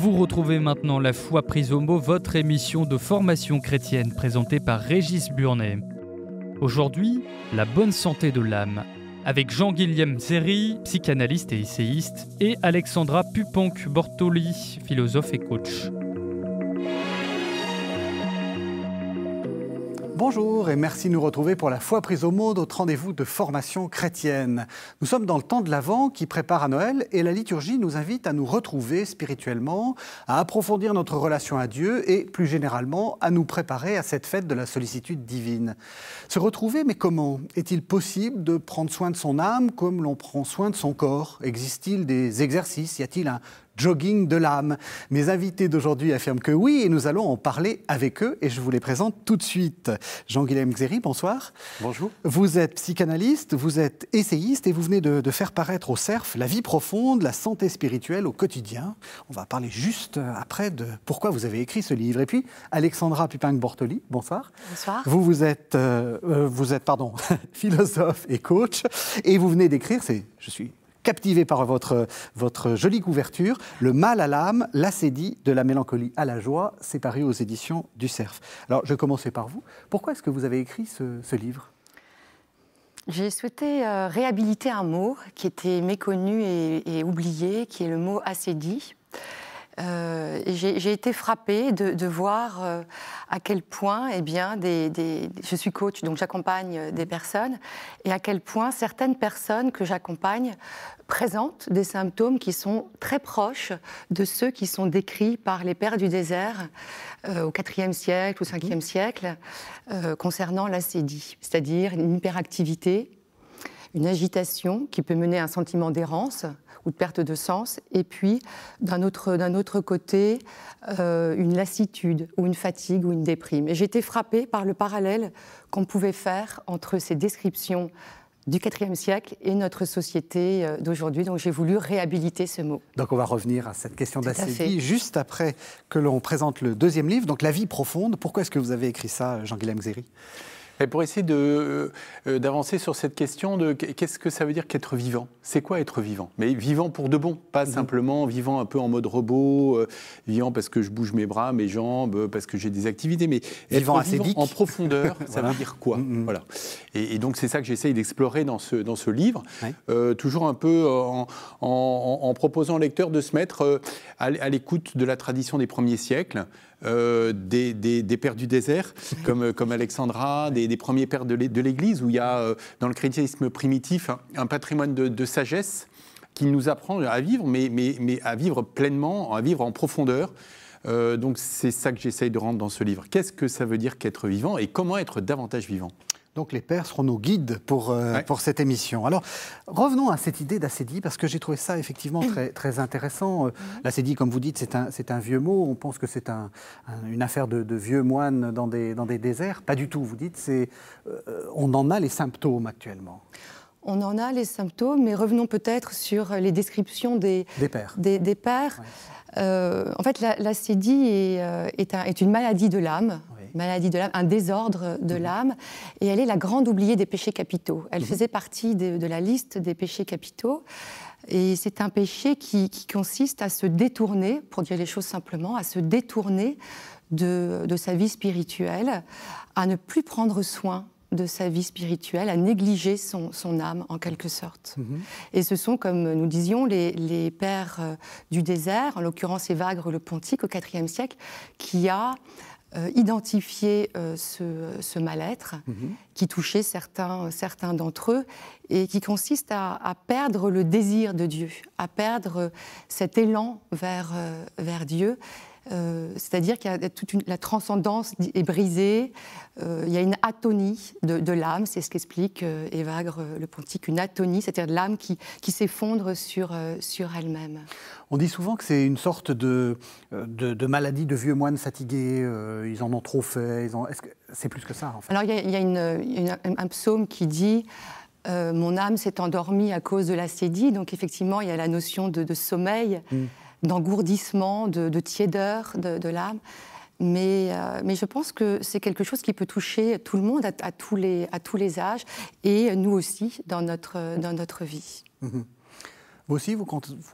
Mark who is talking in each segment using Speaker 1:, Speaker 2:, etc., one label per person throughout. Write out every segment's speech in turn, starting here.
Speaker 1: Vous retrouvez maintenant La foi prise au mot, votre émission de formation chrétienne présentée par Régis Burnet. Aujourd'hui, la bonne santé de l'âme, avec Jean-Guillaume Zéry, psychanalyste et essayiste, et Alexandra Puponc-Bortoli, philosophe et coach.
Speaker 2: Bonjour et merci de nous retrouver pour la foi prise au monde, notre rendez-vous de formation chrétienne. Nous sommes dans le temps de l'Avent qui prépare à Noël et la liturgie nous invite à nous retrouver spirituellement, à approfondir notre relation à Dieu et plus généralement à nous préparer à cette fête de la sollicitude divine. Se retrouver, mais comment Est-il possible de prendre soin de son âme comme l'on prend soin de son corps Existe-t-il des exercices Y a-t-il un jogging de l'âme. Mes invités d'aujourd'hui affirment que oui, et nous allons en parler avec eux, et je vous les présente tout de suite. jean guilhem Xéry, bonsoir. Bonjour. Vous êtes psychanalyste, vous êtes essayiste, et vous venez de, faire paraître au CERF la vie profonde, la santé spirituelle au quotidien. On va parler juste après de pourquoi vous avez écrit ce livre. Et puis, Alexandra Pupin-Bortoli, bonsoir. Bonsoir. Vous, vous êtes, euh, euh, vous êtes pardon, philosophe et coach, et vous venez d'écrire, c'est, je suis captivé par votre, votre jolie couverture, Le mal à l'âme, l'acédie de la mélancolie à la joie, c'est aux éditions du Cerf. Alors, je commencer par vous. Pourquoi est-ce que vous avez écrit ce, livre
Speaker 3: j'ai souhaité euh, réhabiliter un mot qui était méconnu et, et oublié, qui est le mot acédie. Euh, j'ai été frappée de, voir euh, à quel point, eh bien, je suis coach, donc j'accompagne euh, des personnes, et à quel point certaines personnes que j'accompagne présentent des symptômes qui sont très proches de ceux qui sont décrits par les pères du désert au au IVe mhm. siècle ou Ve siècle concernant l'acédie, c'est-à-dire une hyperactivité une agitation qui peut mener à un sentiment d'errance ou de perte de sens, et puis d'un autre, d'un autre côté, euh, une lassitude ou une fatigue ou une déprime. Et j'ai été frappée par le parallèle qu'on pouvait faire entre ces descriptions du IVe siècle et notre société euh, d'aujourd'hui. Donc j'ai voulu réhabiliter ce mot.
Speaker 2: Donc on va revenir à cette question d'assédie juste après que l'on présente le deuxième livre, donc La vie profonde. Pourquoi est-ce que vous avez écrit ça, Jean-Guillaume Xéry
Speaker 4: et pour essayer euh, euh, d'avancer sur cette question de qu'est-ce que ça veut dire qu'être vivant C'est quoi être vivant Mais vivant pour de bon, pas mhm. simplement vivant un peu en mode robot, euh, vivant parce que je bouge mes bras, mes jambes, parce que j'ai des activités, mais vivant, assez vivant en profondeur, ça veut dire quoi mm, mm. Voilà. Et, donc c'est ça que j'essaye d'explorer dans ce, dans ce livre, toujours un peu en, proposant au lecteur de se mettre à l'écoute de la tradition des premiers siècles. Euh, des, pères du désert, comme, comme Alexandra, des, premiers pères de l'Église, où il y a, euh, dans le christianisme primitif, un, patrimoine de, sagesse qui nous apprend à vivre, mais, à vivre pleinement, à vivre en profondeur. Euh, donc c'est ça que j'essaye de rendre dans ce livre. Qu'est-ce que ça veut dire qu'être vivant et comment être davantage vivant
Speaker 2: donc les pères seront nos guides pour, euh, pour cette émission. Alors revenons à cette idée d'acédie parce que j'ai trouvé ça effectivement très, très intéressant. Euh, mhm. L'acédie, comme vous dites, c'est un, un vieux mot. On pense que c'est un, une affaire de, vieux moines dans des, dans des déserts. Pas du tout, vous dites. C'est euh, on en a les symptômes actuellement.
Speaker 3: On en a les symptômes, mais revenons peut-être sur les descriptions des, des pères. Euh, en fait, l'acédie est, est, une maladie de l'âme maladie de l'âme, un désordre de mhm. l'âme. Et elle est la grande oubliée des péchés capitaux. Elle mhm. faisait partie de, la liste des péchés capitaux. Et c'est un péché qui, consiste à se détourner, pour dire les choses simplement, à se détourner de, sa vie spirituelle, à ne plus prendre soin de sa vie spirituelle, à négliger son, âme en quelque sorte. Mhm. Et ce sont, comme nous disions, les, pères euh, du désert, en l'occurrence Évagre le Pontique au IVe siècle, qui a euh, identifier euh, ce, mal-être mhm. qui touchait certains, d'entre eux et qui consiste à, perdre le désir de Dieu, à perdre cet élan vers euh, Dieu euh, c'est-à-dire qu'il a toute la transcendance est brisée, euh, il y a une atonie de, l'âme, c'est ce qu'explique euh, Evagre Évagre le Pontique, une atonie, c'est-à-dire de l'âme qui, s'effondre sur, sur elle-même.
Speaker 2: On dit souvent que c'est une sorte de, maladie de vieux moines fatigués, ils en ont trop fait, c'est plus que ça en fait
Speaker 3: Alors il y a, un psaume qui dit... mon âme s'est endormie à cause de l'acédie, donc effectivement il y a la notion de, sommeil. Mm d'engourdissement, de, tiédeur de, l'âme. Euh, mais, je pense que c'est quelque chose qui peut toucher tout le monde à, tous, les, à tous les âges et nous aussi dans notre, dans notre vie.
Speaker 2: Mhm. Vous aussi, vous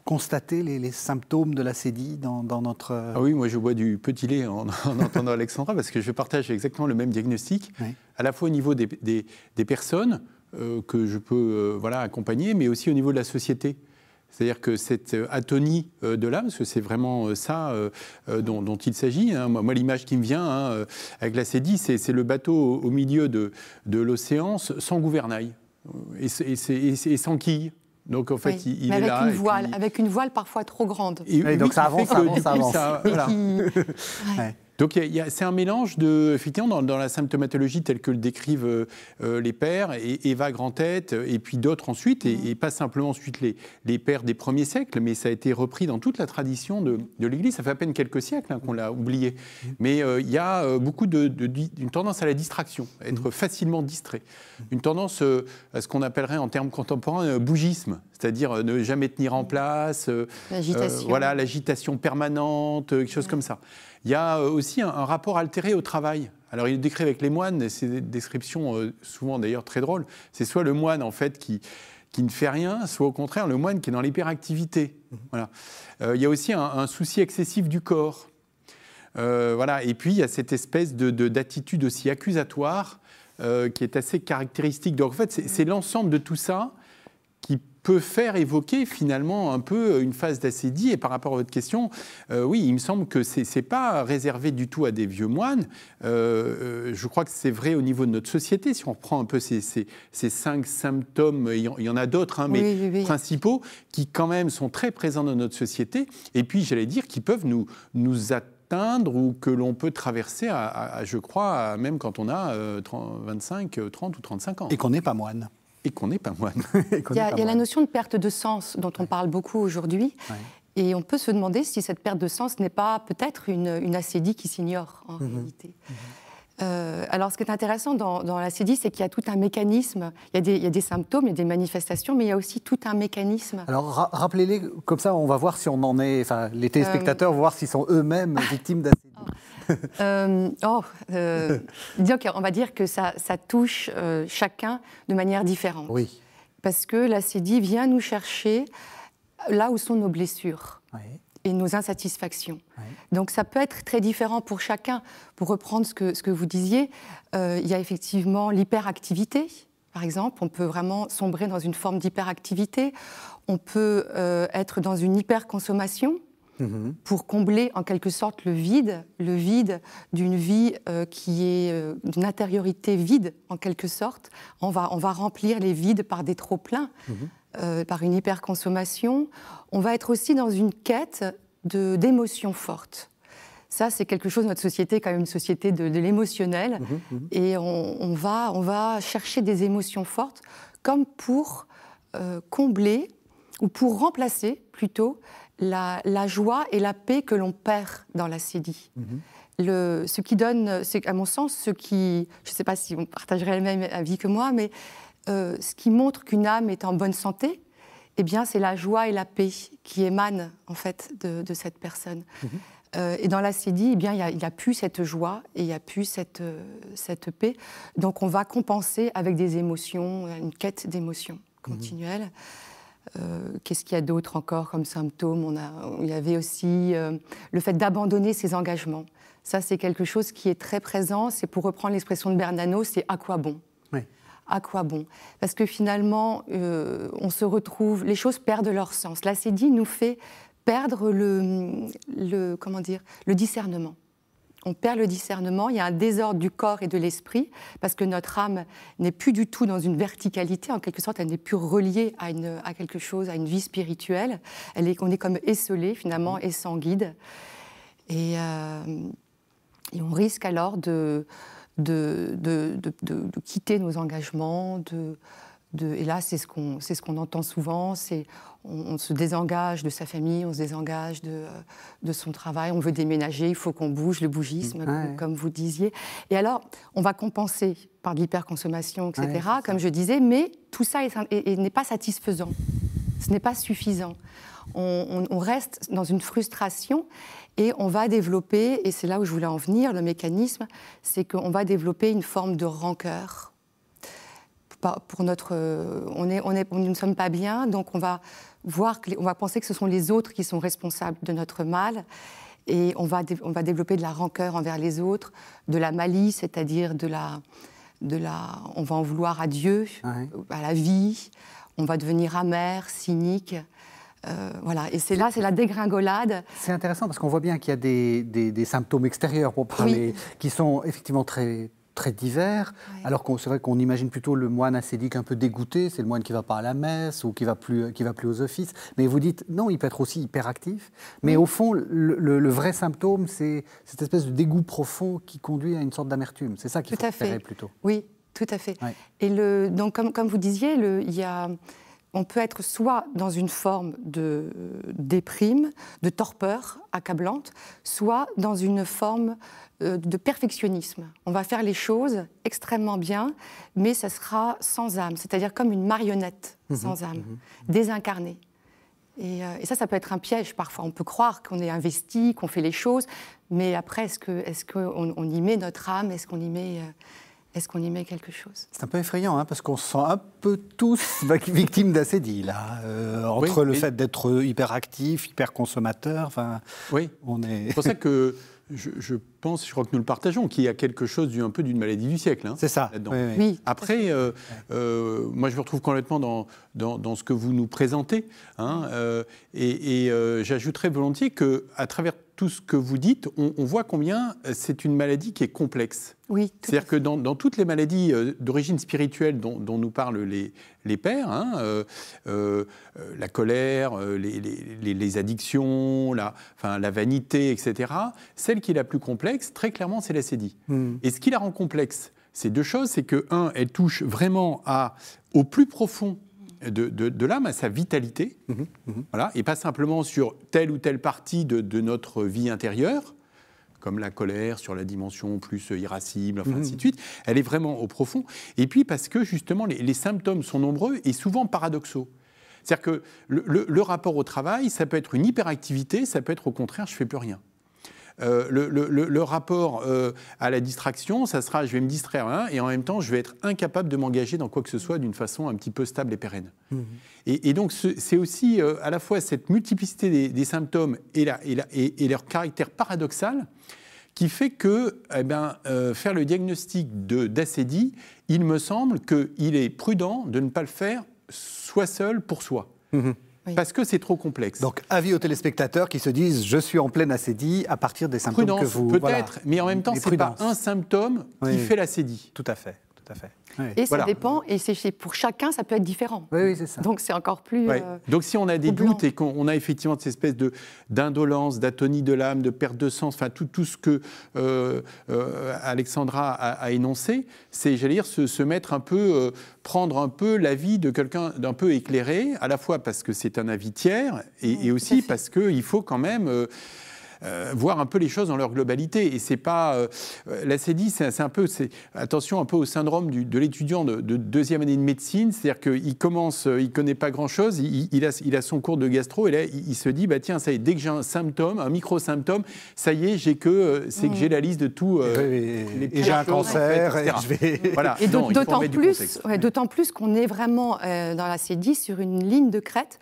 Speaker 2: constatez les, symptômes de la dans, notre... Euh, ah
Speaker 4: oui, moi je bois du petit lait en, entendant Alexandra, parce que je partage exactement le même diagnostic, à la fois au niveau des, personnes euh, que je peux voilà, accompagner, mais aussi au niveau de la société. C'est-à-dire que cette euh, atonie euh, de l'âme, parce que c'est vraiment euh, ça dont, il s'agit, hein. moi, l'image qui me vient hein, avec la CEDI, c'est le bateau au, milieu de, de l'océan sans gouvernail et, sans quille. Donc en fait, il, est avec Une
Speaker 3: voile, Avec une voile parfois trop grande. Et, donc ça avance, ça avance, ça avance. voilà.
Speaker 4: Donc c'est un mélange de, effectivement, dans, dans, la symptomatologie telle que le décrivent euh, euh, les pères, et, Eva Grand-Tête, et puis d'autres ensuite, et, pas simplement ensuite les, pères des premiers siècles, mais ça a été repris dans toute la tradition de, l'Église. Ça fait à peine quelques siècles hein, qu'on l'a oublié. Mais euh, il y a beaucoup de, tendance à la distraction, à être facilement distrait. Une tendance à ce qu'on appellerait en termes contemporains bougisme, c'est-à-dire ne jamais tenir en place, voilà l'agitation permanente, quelque chose comme ça. Il y a euh, aussi un, rapport altéré au travail. Alors il décrit avec les moines, c'est des descriptions euh, souvent d'ailleurs très drôles, c'est soit le moine en fait qui, qui ne fait rien, soit au contraire le moine qui est dans l'hyperactivité. Mhm. Voilà. Euh, il y a aussi un, souci excessif du corps. voilà. Et puis il y a cette espèce d'attitude de, d'attitude aussi accusatoire qui est assez caractéristique. Donc en fait c'est l'ensemble de tout ça peut faire évoquer finalement un peu euh, une phase d'acédie. Et par rapport à votre question, euh, oui, il me semble que c'est n'est pas réservé du tout à des vieux moines. Euh, je crois que c'est vrai au niveau de notre société. Si on reprend un peu ces, cinq symptômes, il y en a d'autres, hein, mais principaux, qui quand même sont très présents dans notre société. Et puis, j'allais dire, qui peuvent nous, nous atteindre ou que l'on peut traverser, à, je crois, même quand on a 25, 30 ou 35 ans. Et qu'on n'est pas moine et qu'on n'est pas moine. Il y a, la
Speaker 3: notion de perte de sens dont on parle beaucoup aujourd'hui. Et on peut se demander si cette perte de sens n'est pas peut-être une, une, qui s'ignore en mhm. réalité. Mhm. Euh, alors, ce qui est intéressant dans, dans c'est qu'il y a tout un mécanisme. Il y, a des, symptômes, il y a des manifestations, mais il y a aussi tout un mécanisme. Alors, rappelez-les,
Speaker 2: comme ça, on va voir si on en est. Enfin, les euh, téléspectateurs, vont voir s'ils sont eux-mêmes victimes d'acédie. Oh.
Speaker 3: Euh, oh, euh, on va dire que ça, touche euh, chacun de manière différente. Parce que la CDI vient nous chercher là où sont nos blessures. Et nos insatisfactions. Donc ça peut être très différent pour chacun. Pour reprendre ce que, vous disiez, il y a effectivement l'hyperactivité, par exemple, on peut vraiment sombrer dans une forme d'hyperactivité, on peut être dans une hyperconsommation, Mhm. pour combler en quelque sorte le vide, le vide d'une vie euh, qui est euh, d'une intériorité vide en quelque sorte. On va, on va remplir les vides par des trop-pleins, mhm. euh, par une hyperconsommation. On va être aussi dans une quête d'émotions fortes. Ça, c'est quelque chose, notre société est quand même une société de, l'émotionnel, mhm, et va, on va chercher des émotions fortes comme pour combler ou pour remplacer plutôt la, joie et la paix que l'on perd dans la CDI. Mhm. ce qui donne, à mon sens, ce qui, je ne sais pas si on partagerait le même avis que moi, mais euh, ce qui montre qu'une âme est en bonne santé, eh bien, c'est la joie et la paix qui émanent en fait de, cette personne. Mhm. Euh, et dans la CDI, eh bien, il n'y a, plus cette joie et il n'y a plus cette, euh, cette paix. Donc, on va compenser avec des émotions, une quête d'émotions mhm. continuelle. Euh, qu'est-ce qu'il y a d'autre encore comme symptômes on a, Il y avait aussi euh, le fait d'abandonner ses engagements. Ça, c'est quelque chose qui est très présent. C'est pour reprendre l'expression de Bernano, c'est à quoi bon À quoi bon Parce que finalement, euh, on se retrouve, les choses perdent leur sens. La dit nous fait perdre le, comment dire, le discernement on perd le discernement, il y a un désordre du corps et de l'esprit, parce que notre âme n'est plus du tout dans une verticalité, en quelque sorte, elle n'est plus reliée à, une, à quelque chose, à une vie spirituelle. Elle est, on est comme esselé, finalement, mm. et sans guide. Euh, et, on risque alors de, de, quitter nos engagements, de, et là, c'est ce qu'on ce qu'on entend souvent, c'est on, se désengage de sa famille, on se désengage euh, de, son travail, on veut déménager, il faut qu'on bouge, le bougisme, mm. comme, vous disiez. Et alors, on va compenser par de l'hyperconsommation, etc., comme je disais, mais tout ça n'est pas satisfaisant, ce n'est pas suffisant. on, reste dans une frustration et on va développer, et c'est là où je voulais en venir, le mécanisme, c'est qu'on va développer une forme de rancœur pour notre, euh, on est, on est, nous ne sommes pas bien, donc on va voir, va penser que ce sont les autres qui sont responsables de notre mal, et on va, on va développer de la rancœur envers les autres, de la malice, c'est-à-dire de la, de la, on va en vouloir à Dieu, à la vie, on va devenir amer, cynique. Euh, voilà, et c'est là, c'est la dégringolade. C'est intéressant parce qu'on voit bien qu'il y a des, symptômes extérieurs,
Speaker 2: pour parler, qui sont effectivement très, très divers, alors qu'on c'est vrai qu'on imagine plutôt le moine ascétique un peu dégoûté, c'est le moine qui va pas à la messe ou qui va plus euh, qui va plus aux offices. Mais vous dites non, il peut être aussi hyperactif. Mais au fond, le, vrai symptôme, c'est cette espèce de dégoût
Speaker 3: profond qui conduit à une sorte d'amertume. C'est ça qui faut plutôt. Oui, tout à fait. Et donc comme vous disiez, il y a on peut être soit dans une forme de euh, déprime, de torpeur accablante, soit dans une forme euh, de perfectionnisme. On va faire les choses extrêmement bien, mais ça sera sans âme, c'est-à-dire comme une marionnette mmh sans âme, mmh désincarnée. Euh, et, ça, ça peut être un piège parfois. On peut croire qu'on est investi, qu'on fait les choses, mais après, est-ce qu'on y met notre âme Est-ce qu'on y met... Est-ce qu'on y met quelque chose
Speaker 2: C'est un peu effrayant, hein, parce qu'on se sent un peu tous victimes d'assédie, là. Euh, entre le fait d'être
Speaker 4: hyperactif, hyper consommateur, enfin. Oui. On est. C'est pour ça que je, pense, je crois que nous le partageons, qu'il y a quelque chose du, un peu d'une maladie du siècle. Hein, c'est ça. Oui, Après, euh, euh, moi, je me retrouve complètement dans, dans, ce que vous nous présentez. Hein, et, et j'ajouterais volontiers qu'à travers tout ce que vous dites, on, voit combien euh, c'est une maladie qui est complexe. Oui, C'est-à-dire que dans, toutes les maladies euh, d'origine spirituelle dont, nous parlent les, les pères, hein, euh, la colère, les, addictions, la, enfin, la, vanité, etc., celle qui est la plus complexe, très clairement, c'est la hmm. Et ce qui la rend complexe, c'est deux choses. C'est que, un, elle touche vraiment au plus profond de, l'âme à sa vitalité, mmh, mmh, mmh. Voilà, et pas simplement sur telle ou telle partie de, notre vie intérieure, comme la colère, sur la dimension plus irascible, enfin ainsi de suite. Elle est vraiment au profond. Et puis parce que justement, les, symptômes sont nombreux et souvent paradoxaux. C'est-à-dire que le, le rapport au travail, ça peut être une hyperactivité, ça peut être au contraire, je fais plus rien. Euh, le, rapport euh, à la distraction, ça sera je vais me distraire et en même temps je vais être incapable de m'engager dans quoi que ce soit d'une façon un petit peu stable et pérenne. Mmh. Et, donc c'est aussi euh, à la fois cette multiplicité des, symptômes et, leur caractère paradoxal qui fait que eh ben, faire le diagnostic d'acédie, il me semble qu'il est prudent de ne pas le faire soit seul pour soi. Mmh parce que c'est trop complexe.
Speaker 2: Donc avis aux téléspectateurs qui se disent je suis en pleine acédie à partir des symptômes que vous. Peut-être, mais en
Speaker 4: même temps c'est pas un
Speaker 3: symptôme
Speaker 4: qui fait l'acédie. Tout à fait à fait. Et ça
Speaker 3: dépend, et c'est pour chacun, ça peut être différent. Oui, c'est ça. Donc c'est encore plus. Euh,
Speaker 4: Donc si on a des doutes et qu'on a effectivement cette espèce de d'indolence, d'atonie de l'âme, de perte de sens, enfin tout, tout ce que euh, euh, Alexandra a, énoncé, c'est, j'allais dire, se, mettre un peu, prendre un peu l'avis de quelqu'un d'un peu éclairé, à la fois parce que c'est un avis tiers et, et aussi parce qu'il faut quand même euh, voir un peu les choses dans leur globalité. Et c'est pas. Euh, euh, la Cédie, c'est un peu. Attention un peu au syndrome de l'étudiant de, deuxième année de médecine, c'est-à-dire qu'il commence, il connaît pas grand-chose, il, a, son cours de gastro, et là, il, se dit bah tiens, ça y est, dès que j'ai un symptôme, un micro-symptôme, ça y est, j'ai que. C'est que j'ai mmh. la liste de tout. et, j'ai un cancer, et je vais. Voilà. Et d'autant plus,
Speaker 3: ouais, d'autant plus qu'on est vraiment dans la Cédie, sur une ligne de crête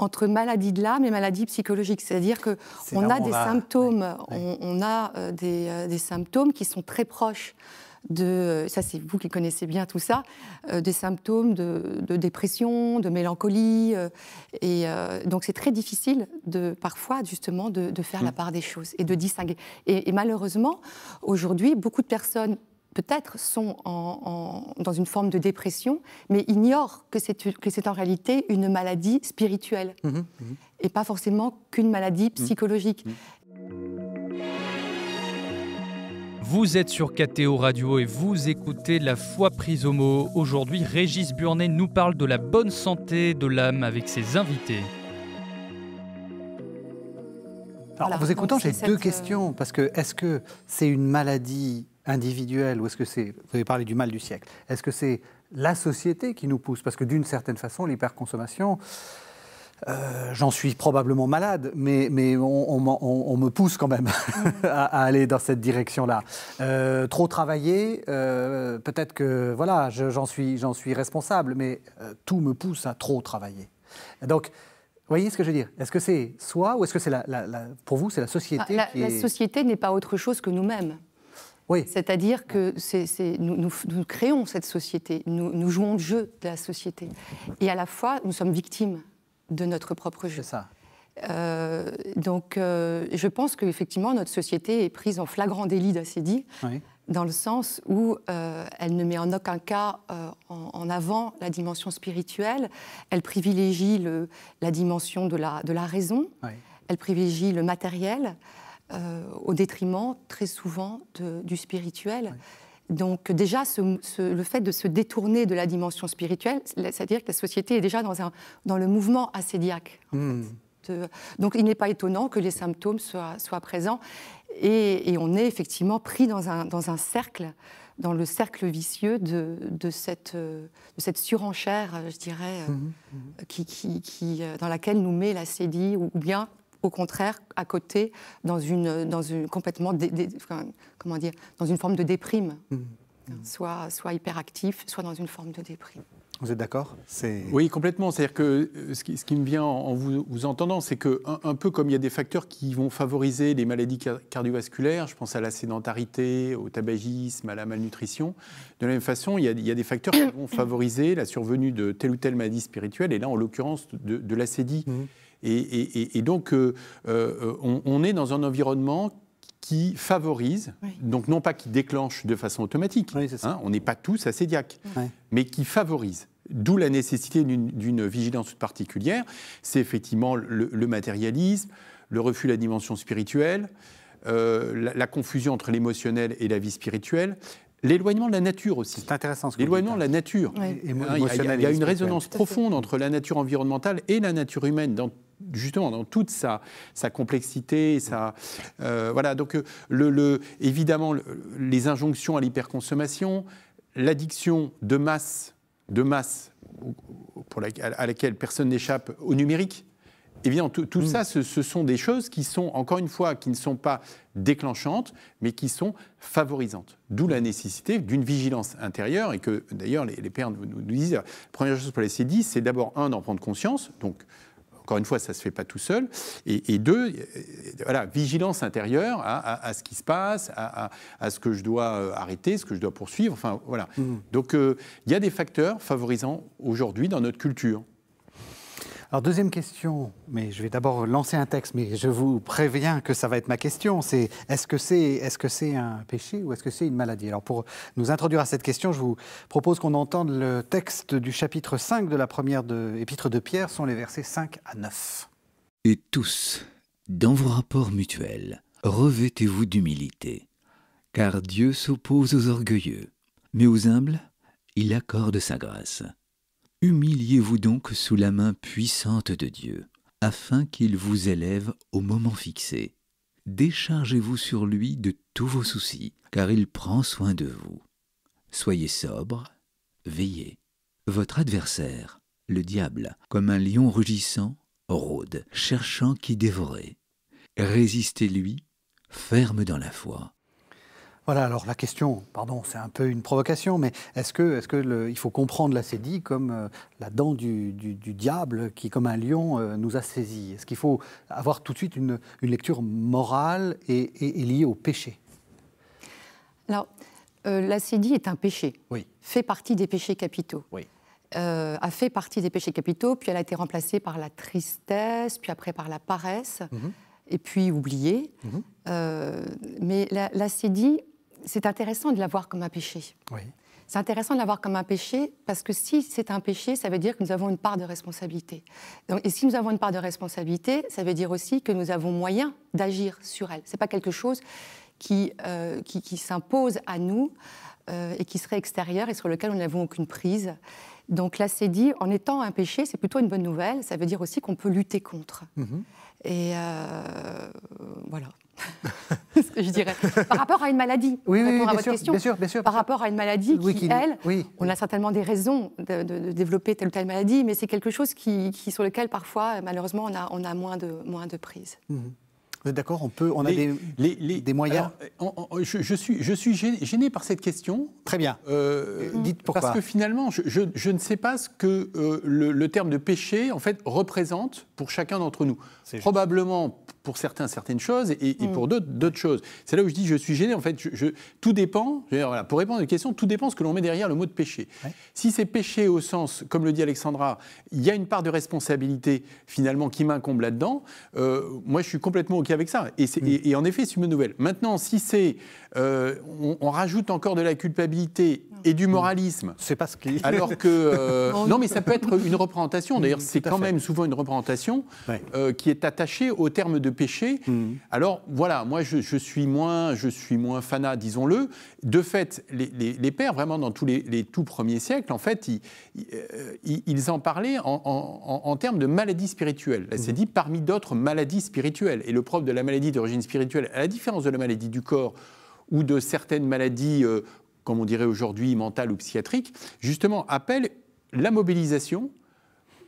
Speaker 3: entre maladie de l'âme et maladie psychologique. C'est-à-dire qu'on on, a des symptômes, on, a euh, euh, des, symptômes qui sont très proches de, euh, ça c'est vous qui connaissez bien tout ça, des symptômes de, dépression, de mélancolie. et donc c'est très difficile de, parfois justement de, faire hmm. la part des choses et de distinguer. et malheureusement, aujourd'hui, beaucoup de personnes peut-être sont dans une forme de dépression, mais ignorent que c'est en réalité une maladie spirituelle mhm, mhm. et pas forcément qu'une maladie mhm. psychologique.
Speaker 1: Vous êtes sur KTO Radio et vous écoutez La foi prise au mot. Aujourd'hui, Régis Burnet nous parle de la bonne santé de l'âme avec ses invités.
Speaker 2: Alors, vous écoutez, j'ai deux euh, questions. Parce que, est-ce que c'est une maladie Individuel ou est-ce que c'est, vous avez parlé du mal du siècle, est-ce que c'est la société qui nous pousse Parce que d'une certaine façon, l'hyperconsommation, euh, j'en suis probablement malade, mais, mais on, me pousse quand même à, aller dans cette direction-là. Euh, trop travailler, euh, peut-être que voilà, j'en suis, j'en suis responsable, mais tout me pousse à trop travailler. Donc, voyez ce que je veux dire Est-ce que c'est soi ou est-ce que c'est la, pour vous, c'est la ah, société qui la
Speaker 3: société n'est pas autre chose que nous-mêmes. C'est-à-dire que nous, créons cette société, nous, jouons le jeu de la société. Et à la fois, nous sommes victimes de notre propre jeu. ça. Euh, donc, euh, je pense qu'effectivement, notre société est prise en flagrant délit assez dit, dans le sens où euh, elle ne met en aucun cas en, avant la dimension spirituelle, elle privilégie la dimension de la, raison, elle privilégie le matériel, euh, au détriment très souvent du spirituel. Donc déjà, le fait de se détourner de la dimension spirituelle, c'est-à-dire que la société est déjà dans, un, dans le mouvement ascédiaque. Hmm. donc il n'est pas étonnant que les symptômes soient, soient présents et, on est effectivement pris dans un, dans un cercle, dans le cercle vicieux de, cette, euh, cette, surenchère, je dirais, euh, hmm. Hmm. Qui, qui, dans laquelle nous met la ou bien au contraire, à côté, dans une, dans une complètement, comment dire, dans une forme de déprime, hmm. soit, soit hyperactif, soit dans une forme de déprime.
Speaker 4: Vous êtes d'accord Oui, complètement. C'est-à-dire que euh, ce qui, me vient en vous, entendant, c'est que un, peu comme il y a des facteurs qui vont favoriser les maladies cardiovasculaires, je pense à la sédentarité, au tabagisme, à la malnutrition, de la même façon, il y a, des facteurs qui vont favoriser la survenue de telle ou telle maladie spirituelle, et là, en l'occurrence, de, de l'acédie. Hmm. Et, donc, euh, euh, on, est dans un environnement qui favorise, donc non pas qui déclenche de façon automatique, hein, on n'est pas tous assez mais qui favorise. D'où la nécessité d'une vigilance particulière. C'est effectivement le, matérialisme, le refus de la dimension spirituelle, euh, la, confusion entre l'émotionnel et la vie spirituelle, L'éloignement de la nature aussi. C'est intéressant. Ce que L'éloignement de la nature. Hein, il, y a, une résonance profonde entre la nature environnementale et la nature humaine dans justement dans toute sa, complexité. Sa, euh, voilà, donc euh, le, évidemment, les injonctions à l'hyperconsommation, l'addiction de masse, de masse pour à laquelle personne n'échappe au numérique. Évidemment, tout, ça, ce, sont des choses qui sont, encore une fois, qui ne sont pas déclenchantes, mais qui sont favorisantes. D'où la nécessité d'une vigilance intérieure, et que d'ailleurs les, pères nous, disent, première chose pour les CDI, c'est d'abord, un, d'en prendre conscience, donc encore une fois, ça ne se fait pas tout seul. Et, deux, euh, euh, vigilance intérieure à, ce qui se passe, à, ce que je dois euh, arrêter, ce que je dois poursuivre. Enfin, voilà. Mm. Donc, il y a des facteurs favorisants aujourd'hui dans notre culture
Speaker 2: deuxième question, mais je vais d'abord lancer un texte, mais je vous préviens que ça va être ma question, c'est est-ce que c'est est-ce que c'est un péché ou est-ce que c'est une maladie Alors pour nous introduire à cette question, je vous propose qu'on entende le texte du chapitre 5 de la première épître de Pierre, sont les versets 5 à 9.
Speaker 1: Et tous, dans vos rapports mutuels, revêtez-vous d'humilité, car Dieu s'oppose aux orgueilleux, mais aux humbles, il accorde sa grâce. Humiliez-vous donc sous la main puissante de Dieu, afin qu'il vous élève au moment fixé. Déchargez-vous sur lui de tous vos soucis, car il prend soin de vous. Soyez sobre, veillez. Votre adversaire, le diable, comme un lion rugissant, rôde, cherchant qui dévorer. Résistez-lui, ferme dans la foi.
Speaker 2: Voilà, alors la question, pardon, c'est un peu une provocation, mais est-ce qu'il est faut comprendre la comme euh, la dent du, diable qui, comme un lion, euh, nous a saisis Est-ce qu'il faut avoir tout de suite une, lecture morale et, liée au péché
Speaker 3: Alors, l'acédie euh, la est un péché, oui. fait partie des péchés capitaux. a fait partie des péchés capitaux, puis elle a été remplacée par la tristesse, puis après par la paresse, mmh et puis oubliée. Mmh mais l'acédie c'est intéressant de l'avoir comme un péché. Oui. C'est intéressant de l'avoir comme un péché parce que si c'est un péché, ça veut dire que nous avons une part de responsabilité. Donc, et si nous avons une part de responsabilité, ça veut dire aussi que nous avons moyen d'agir sur elle. C'est pas quelque chose qui, euh, qui, s'impose à nous euh, et qui serait extérieur et sur lequel nous n'avons aucune prise. Donc là, c'est dit, en étant un péché, c'est plutôt une bonne nouvelle. Ça veut dire aussi qu'on peut lutter contre. Mm-hmm. Et euh, voilà. je dirais. Par rapport à une maladie, oui, à votre question. Bien sûr, bien sûr. Par rapport à une maladie oui, qui, elle, on a certainement des raisons de, développer telle ou telle maladie, mais c'est quelque chose qui, sur lequel parfois, malheureusement, on a, on a moins, de, moins de prise.
Speaker 2: Mhm. D'accord, on peut, on a des, moyens.
Speaker 4: Euh, je, suis, je suis gêné, par cette question.
Speaker 2: Très bien. Euh,
Speaker 4: euh, dites pourquoi. Parce que finalement, je, ne sais pas ce que le, terme de péché en fait représente pour chacun d'entre nous. Probablement pour certains certaines choses et, mm. pour d'autres d'autres choses. C'est là où je dis je suis gêné. En fait, je, tout dépend. pour répondre à une question, tout dépend ce que l'on met derrière le mot de péché. Si c'est péché au sens, comme le dit Alexandra, il y a une part de responsabilité finalement qui m'incombe là-dedans. Euh, moi, je suis complètement ok avec ça. Mm. Et, en effet, c'est une bonne nouvelle. Maintenant, si c'est euh, on, rajoute encore de la culpabilité mm. et du moralisme. C'est pas ce Alors que euh, non, mais ça peut être une représentation. D'ailleurs, c'est quand même souvent une représentation qui est attachée au terme de péché. Mm. Alors voilà, moi je, suis moins, je suis moins fanat, disons-le. De fait, les, pères, vraiment dans tous les, tout premiers siècles, en fait, ils, euh, en parlaient en, termes de maladie spirituelle c'est mm. dit parmi d'autres maladies spirituelles. Et le propre de la maladie d'origine spirituelle, à la différence de la maladie du corps ou de certaines maladies, euh, comme on dirait aujourd'hui, mentales ou psychiatriques, justement appelle la mobilisation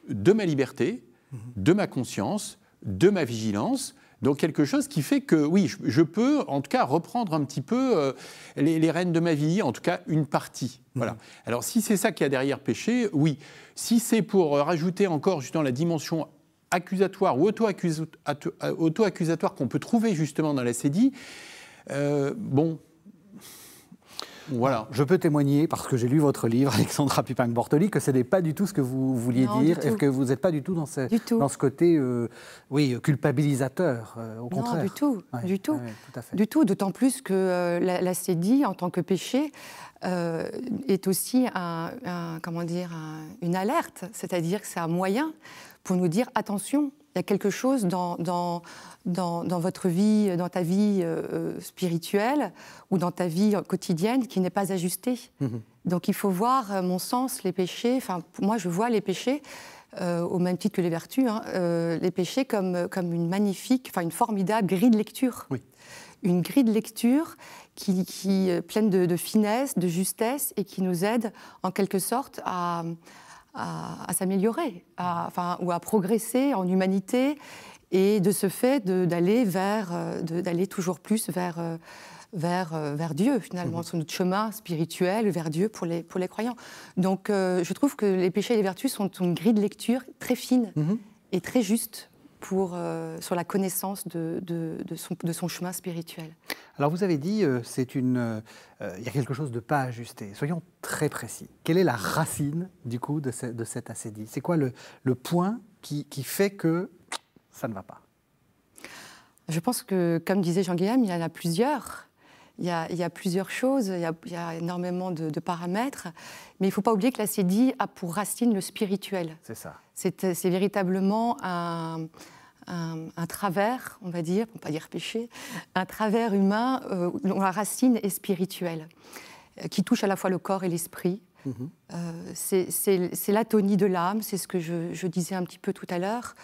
Speaker 4: de ma liberté, mm. de ma conscience, de ma vigilance. Donc quelque chose qui fait que oui, je, peux en tout cas reprendre un petit peu euh, les, rênes de ma vie, en tout cas une partie. Mmh. Voilà. Alors si c'est ça qui a derrière péché, oui. Si c'est pour euh, rajouter encore justement la dimension accusatoire ou euh, auto-accusatoire qu'on peut trouver justement dans la CDI, bon, voilà. Je peux témoigner, parce que j'ai lu votre livre, Alexandra pupin bortoli que
Speaker 2: ce n'est pas du tout ce que vous vouliez dire et que vous n'êtes pas du tout dans ce, côté euh, oui, culpabilisateur, euh, au non, contraire. du tout, du tout.
Speaker 3: Du tout, d'autant plus que euh, la, en tant que péché, est aussi un, comment dire, une alerte, c'est-à-dire que c'est un moyen pour nous dire attention, il y a quelque chose dans, dans, dans, votre vie, dans ta vie euh, euh, spirituelle ou dans ta vie quotidienne qui n'est pas ajusté. Mhm. Donc il faut voir, à euh, mon sens, les péchés, enfin moi je vois les péchés, au même titre que les vertus, hein, les péchés comme, comme une magnifique, enfin une formidable grille de lecture. Oui. Une grille de lecture qui, qui pleine de, finesse, de justesse et qui nous aide en quelque sorte à à, s'améliorer, enfin, ou à progresser en humanité, et de ce fait d'aller vers, euh, d'aller toujours plus vers, euh, vers, euh, vers Dieu finalement, mhm. sur notre chemin spirituel vers Dieu pour les, pour les croyants. Donc, je trouve que les péchés et les vertus sont une grille de lecture très fine mhm. et très juste pour, euh, sur la connaissance de, son, de, son, chemin spirituel.
Speaker 2: Alors vous avez dit, euh, c'est une, euh, il y a quelque chose de pas ajusté. Soyons très précis. Quelle est la racine du coup de, cette assédie C'est quoi le, point qui, qui, fait que ça ne va pas
Speaker 3: Je pense que, comme disait Jean Guillaume, il y en a plusieurs il y, a, plusieurs choses, il y a, énormément de, paramètres, mais il ne faut pas oublier que la dit « a pour racine le spirituel. C'est ça. C'est véritablement un, un, travers, on va dire, pour ne pas dire péché, un travers humain euh, dont la racine est spirituelle, euh, qui touche à la fois le corps et l'esprit. Mhm. Euh, c'est l'atonie de l'âme, c'est ce que je, disais un petit peu tout à l'heure.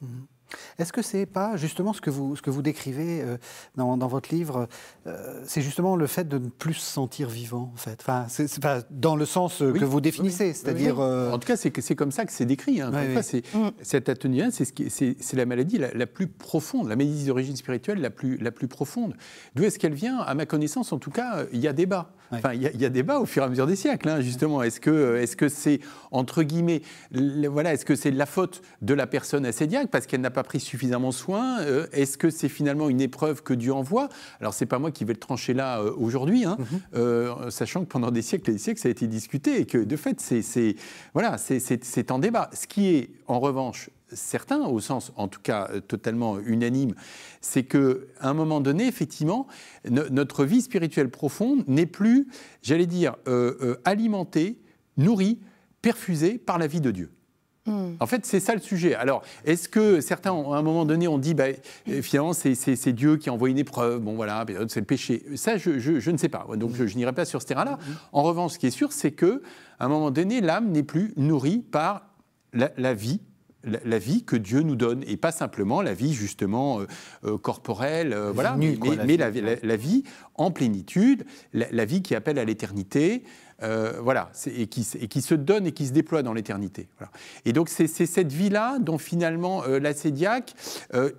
Speaker 2: Mhm. Est-ce que ce n'est pas justement ce que vous, décrivez euh, dans, votre livre euh, C'est justement le fait de ne plus se sentir vivant, en fait.
Speaker 4: Enfin, pas dans le sens que vous définissez, c'est-à-dire. Euh en tout cas, c'est, comme ça que c'est décrit. Hein. c'est, mm. cette atonie c'est, la maladie la, plus profonde, la maladie d'origine spirituelle la plus, la plus profonde. D'où est-ce qu'elle vient À ma connaissance, en tout cas, il y a débat. Enfin, il y, y, a débat au fur et à mesure des siècles, hein, justement. Est-ce que est-ce que c'est entre guillemets, voilà, est-ce que c'est la faute de la personne assédiaque parce qu'elle n'a pas pris suffisamment soin euh, Est-ce que c'est finalement une épreuve que Dieu envoie Alors c'est pas moi qui vais le trancher là euh, aujourd'hui, hein. mm-hmm. euh, sachant que pendant des siècles et des siècles ça a été discuté et que de fait c'est voilà c'est en débat. Ce qui est en revanche certains, au sens en tout cas euh, totalement unanime, c'est qu'à un moment donné, effectivement, notre vie spirituelle profonde n'est plus, j'allais dire, euh, euh, alimentée, nourrie, perfusée par la vie de Dieu. Hmm. En fait, c'est ça le sujet. Alors, est-ce que certains, à un moment donné, ont dit, bah, finalement, c'est Dieu qui envoie une épreuve, bon voilà, c'est le péché. Ça, je, ne sais pas. Donc, je, n'irai pas sur ce terrain-là. Hmm. En revanche, ce qui est sûr, c'est que à un moment donné, l'âme n'est plus nourrie par la vie la, vie que Dieu nous donne et pas simplement la vie justement euh, euh, corporelle, euh, voilà, mais, la, vie, en plénitude, la, vie qui appelle à l'éternité. voilà, et qui, se donne et qui se déploie dans l'éternité. Et donc c'est cette vie-là dont finalement la est,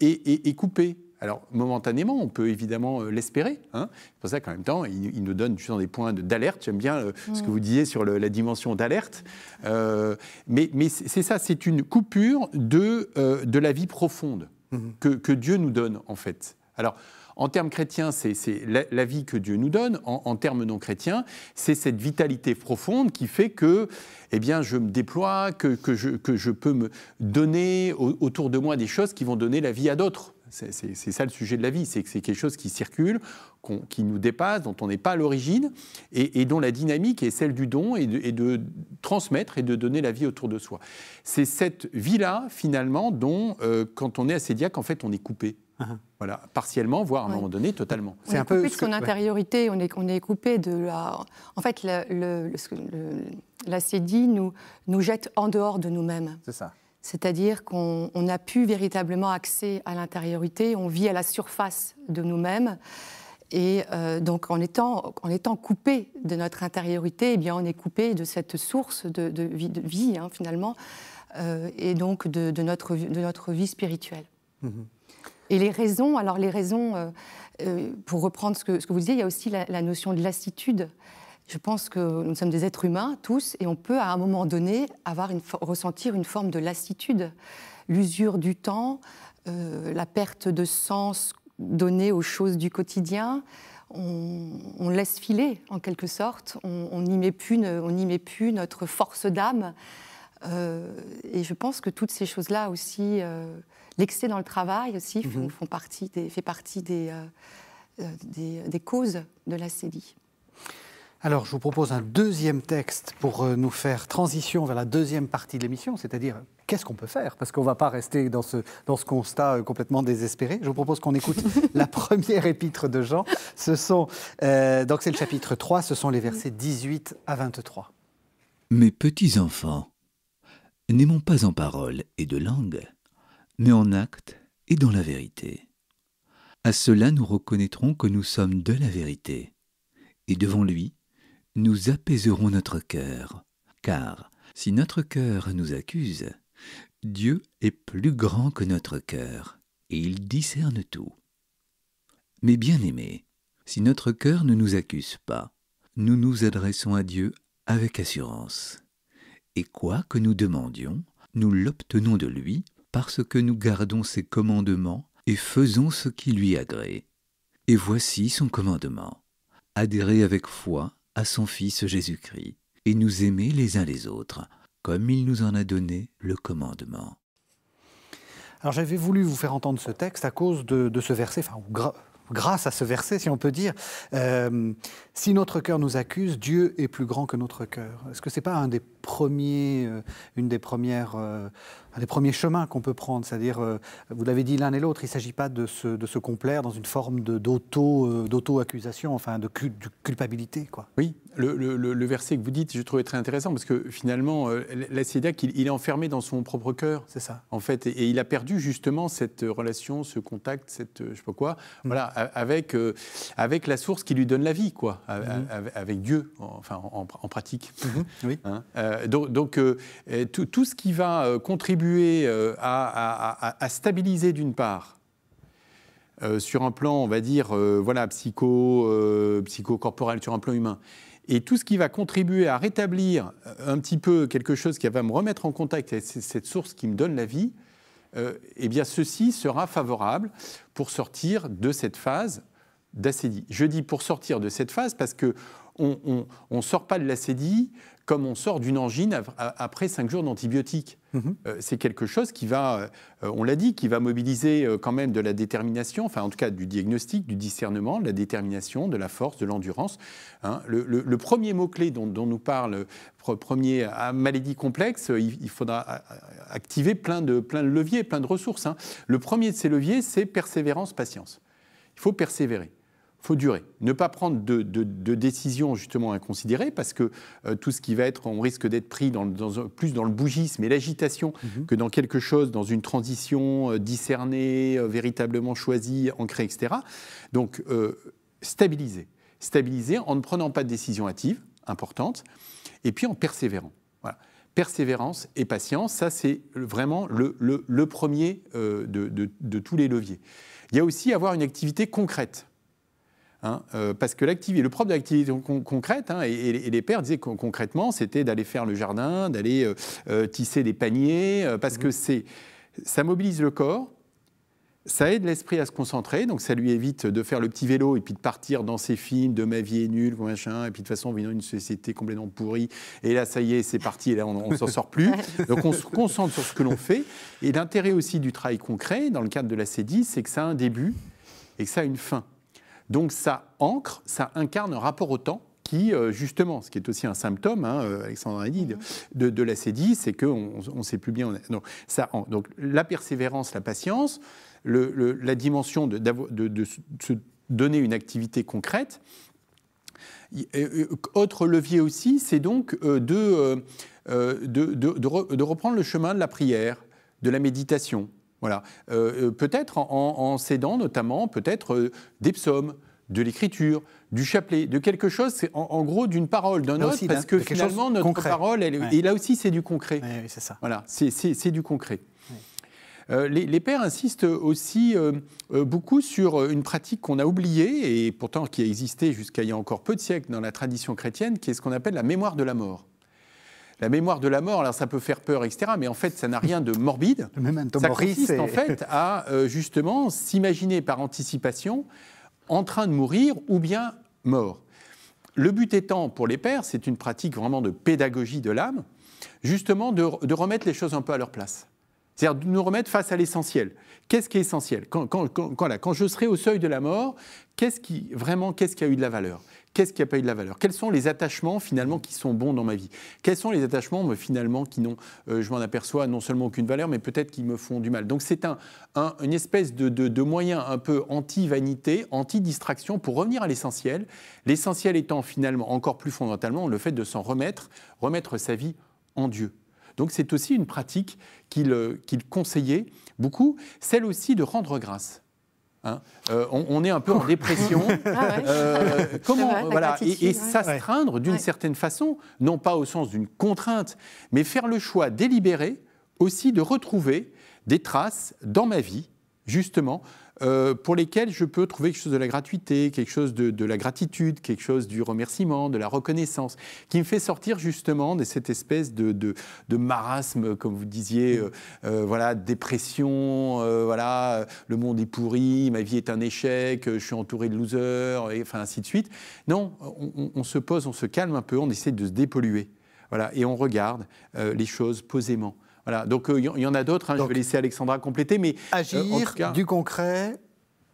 Speaker 4: est, est coupée. Alors, momentanément, on peut évidemment euh, l'espérer. Hein. c'est pour ça qu'en même temps, il, nous donne des points d'alerte. J'aime bien euh, ce que mm. vous disiez sur la dimension d'alerte. Euh, mais, c'est ça, c'est une coupure de, de la vie profonde mm-hmm. que, Dieu nous donne, en fait. Alors, en termes chrétiens, c'est la, vie que Dieu nous donne. En, termes non chrétiens, c'est cette vitalité profonde qui fait que, eh bien, je me déploie, que, je, que je, peux me donner autour de moi des choses qui vont donner la vie à d'autres. C'est ça le sujet de la vie, c'est que c'est quelque chose qui circule, qui nous dépasse, dont on n'est pas à l'origine, et, dont la dynamique est celle du don et de, transmettre et de donner la vie autour de soi. C'est cette vie-là, finalement, dont, euh, quand on est ascédiaque, en fait, on est coupé. Ah ah. Voilà, partiellement, voire à un moment donné, totalement. C'est un peu. plus son
Speaker 3: intériorité, on est, coupé de la. En fait, la, le, nous, nous jette en dehors de nous-mêmes. C'est ça. C'est-à-dire qu'on n'a pu véritablement accès à l'intériorité, on vit à la surface de nous-mêmes. Et euh, donc en étant, en étant coupé de notre intériorité, eh bien on est coupé de cette source de, vie, hein, finalement, euh, et donc de, notre, de notre vie spirituelle. Mhm. Et les raisons, alors les raisons, euh, pour reprendre ce que, vous disiez, il y a aussi la, la notion de lassitude. Je pense que nous sommes des êtres humains, tous, et on peut à un moment donné avoir ressentir une forme de lassitude, l'usure du temps, euh, la perte de sens donnée aux choses du quotidien. On, laisse filer, en quelque sorte. On n'y met, plus, on met plus notre force d'âme. Euh, et je pense que toutes ces choses-là aussi, euh, l'excès dans le travail aussi, font, mhm. partie des, fait partie des, causes de la Cédie.
Speaker 2: Alors, je vous propose un deuxième texte pour euh, nous faire transition vers la deuxième partie de l'émission, c'est-à-dire qu'est-ce qu'on peut faire Parce qu'on ne va pas rester dans ce, dans ce constat euh, complètement désespéré. Je vous propose qu'on écoute la première épître de Jean. Ce sont, euh, donc c'est le chapitre 3, ce sont les versets 18 à 23.
Speaker 1: Mes petits enfants, n'aimons pas en parole et de langue, mais en acte et dans la vérité. À cela nous reconnaîtrons que nous sommes de la vérité. Et devant lui, nous apaiserons notre cœur, car si notre cœur nous accuse, Dieu est plus grand que notre cœur, et il discerne tout. Mais bien aimés, si notre cœur ne nous accuse pas, nous nous adressons à Dieu avec assurance. Et quoi que nous demandions, nous l'obtenons de lui, parce que nous gardons ses commandements et faisons ce qui lui agrée. Et voici son commandement. Adhérer avec foi à son Fils Jésus-Christ, et nous aimer les uns les autres, comme il nous en a donné le commandement.
Speaker 2: Alors j'avais voulu vous faire entendre ce texte à cause de, ce verset, enfin, grâce à ce verset, si on peut dire. Euh, si notre cœur nous accuse, Dieu est plus grand que notre cœur. Est-ce que c'est pas un des premiers, euh, une des premières, euh, un des premiers chemins qu'on peut prendre. C'est-à-dire, euh, vous l'avez dit l'un et l'autre, il ne s'agit pas de se, de se, complaire dans une forme d'auto-accusation, enfin de, de, culpabilité. Quoi.
Speaker 4: Oui, le, le, verset que vous dites, je trouvais très intéressant parce que finalement, la il, est enfermé dans son propre cœur. C'est ça. En fait, et, il a perdu justement cette relation, ce contact, cette, je sais pas quoi, mm. voilà, avec, avec la source qui lui donne la vie, quoi, mm-hmm. avec, Dieu, enfin, en, pratique. Mm-hmm. Oui. Hein, euh, donc, euh, euh, tout, ce qui va contribuer à, stabiliser d'une part sur un plan, on va dire, voilà, psycho, psychocorporel, sur un plan humain, et tout ce qui va contribuer à rétablir un petit peu quelque chose qui va me remettre en contact avec cette source qui me donne la vie, eh bien ceci sera favorable pour sortir de cette phase d'acédie. Je dis pour sortir de cette phase parce que on ne sort pas de l'acédie comme on sort d'une angine après cinq jours d'antibiotiques. Mhm. Euh, c'est quelque chose qui va, euh, on l'a dit, qui va mobiliser euh, quand même de la détermination, enfin en tout cas du diagnostic, du discernement, de la détermination, de la force, de l'endurance. Hein. Le, premier mot-clé dont, nous parle, premier à maladie complexe, il, faudra activer plein de, plein leviers, plein de ressources. Hein. Le premier de ces leviers, c'est persévérance, patience. Il faut persévérer faut durer. Ne pas prendre de, décisions justement inconsidérées parce que euh, tout ce qui va être, on risque d'être pris plus dans le bougisme et l'agitation mhm. que dans quelque chose, dans une transition euh, discernée, euh, véritablement choisie, ancrée, etc. Donc stabiliser. Stabiliser en ne prenant pas de décisions hâtives, importantes, et puis en persévérant. Persévérance et patience, ça c'est vraiment le, premier de tous les leviers. Il y a aussi avoir une activité concrète. Hein, euh, parce que l'activité, le propre de l'activité concrète, hein, et, les pères disaient concrètement, c'était d'aller faire le jardin, d'aller euh, euh, tisser des paniers, parce mmh que c'est, ça mobilise le corps, ça aide l'esprit à se concentrer, donc ça lui évite de faire le petit vélo et puis de partir dans ses films de ma vie est nulle, machin, et puis de toute façon, on vit dans une société complètement pourrie, et là, ça y est, c'est parti, et là, on s'en sort plus. Donc on se concentre sur ce que l'on fait, et l'intérêt aussi du travail concret, dans le cadre de la C10, c'est que ça a un début et que ça a une fin. Donc ça ancre, ça incarne un rapport au temps qui, euh, justement, ce qui est aussi un symptôme, hein, euh, Alexandre a mhm. dit, de, la CDI, c'est qu'on on sait plus bien. donc, donc la persévérance, la patience, la dimension de, se donner une activité concrète. Euh, autre levier aussi, c'est donc de reprendre le chemin de la prière, de la méditation voilà. Euh, euh, peut-être en, en notamment, peut-être euh, des psaumes, de l'écriture, du chapelet, de quelque chose, en, gros d'une parole, d'un autre, parce que finalement notre parole, et là aussi c'est du concret. c'est ça. Voilà, c'est du concret. les, pères insistent aussi beaucoup sur une pratique qu'on a oubliée et pourtant qui a existé jusqu'à il y a encore peu de siècles dans la tradition chrétienne, qui est ce qu'on appelle la mémoire de la mort. La mémoire de la mort, alors ça peut faire peur, etc., mais en fait, ça n'a rien de morbide. ça consiste en fait à euh, justement s'imaginer par anticipation en train de mourir ou bien mort. Le but étant pour les pères, c'est une pratique vraiment de pédagogie de l'âme, justement de, remettre les choses un peu à leur place. C'est-à-dire de nous remettre face à l'essentiel. Qu'est-ce qui est essentiel quand, je serai au seuil de la mort, vraiment, qu'est-ce qui a eu de la valeur qu'est-ce qui n'a pas eu de la valeur Quels sont les attachements finalement qui sont bons dans ma vie Quels sont les attachements finalement qui n'ont, euh, je m'en aperçois, non seulement aucune valeur, mais peut-être qui me font du mal Donc c'est une espèce de, moyen un peu anti-vanité, anti-distraction pour revenir à l'essentiel. L'essentiel étant finalement encore plus fondamentalement le fait de s'en remettre, remettre sa vie en Dieu. Donc c'est aussi une pratique qu'il euh, conseillait beaucoup, celle aussi de rendre grâce. Hein. Euh, on, est un peu en dépression. Ah euh, et, s'astreindre d'une certaine façon, non pas au sens d'une contrainte, mais faire le choix délibéré aussi de retrouver des traces dans ma vie, justement, euh, pour lesquels je peux trouver quelque chose de la gratuité, quelque chose de, la gratitude, quelque chose du remerciement, de la reconnaissance, qui me fait sortir justement de cette espèce de, marasme, comme vous disiez, euh, euh, voilà, dépression, voilà, le monde est pourri, ma vie est un échec, je suis entouré de losers, et ainsi de suite. Non, on, on se pose, on se calme un peu, on essaie de se dépolluer. Voilà, et on regarde les choses posément. Voilà, donc il euh, y, en a d'autres, hein, je vais laisser Alexandra compléter. Mais, euh, agir,
Speaker 2: du concret,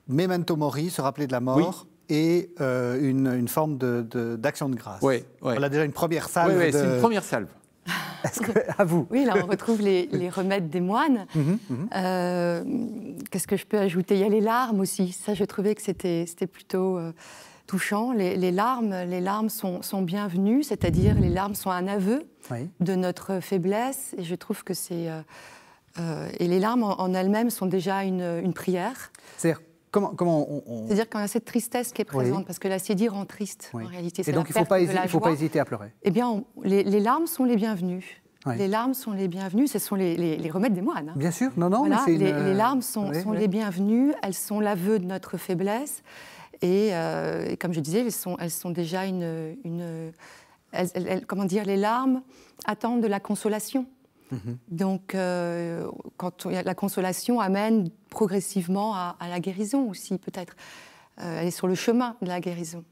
Speaker 2: memento mori, se rappeler de la mort. et euh, une, forme d'action de, grâce. Oui, On a déjà une première salve. Oui, c'est une première salve. est à vous
Speaker 3: Oui, là, on retrouve les, remèdes des moines. Mhm, mhm. qu'est-ce que je peux ajouter Il y a les larmes aussi. Ça, je trouvais que c'était, plutôt touchant. Les, larmes, les larmes sont, sont bienvenues, c'est-à-dire les larmes sont un aveu de notre faiblesse. Et je trouve que c'est euh, euh, et les larmes en, elles-mêmes sont déjà une, prière.
Speaker 2: C'est-à-dire Comment, comment on, C'est-à-dire
Speaker 3: quand a cette tristesse qui est présente, parce que la cédille rend triste en réalité. Et donc il ne faut, pas, hésiter à pleurer. Eh bien, les, larmes sont les bienvenues. Les larmes sont les bienvenues, ce sont les, remèdes des moines. Hein.
Speaker 2: Bien sûr, non, non. les, les, larmes sont, sont les
Speaker 3: bienvenues, elles sont l'aveu de notre faiblesse. Euh, et, comme je disais, elles sont, déjà une. comment dire Les larmes attendent de la consolation. Mhm. Donc, euh, quand la consolation amène progressivement à, la guérison aussi, peut-être. Euh, elle est sur le chemin de la guérison.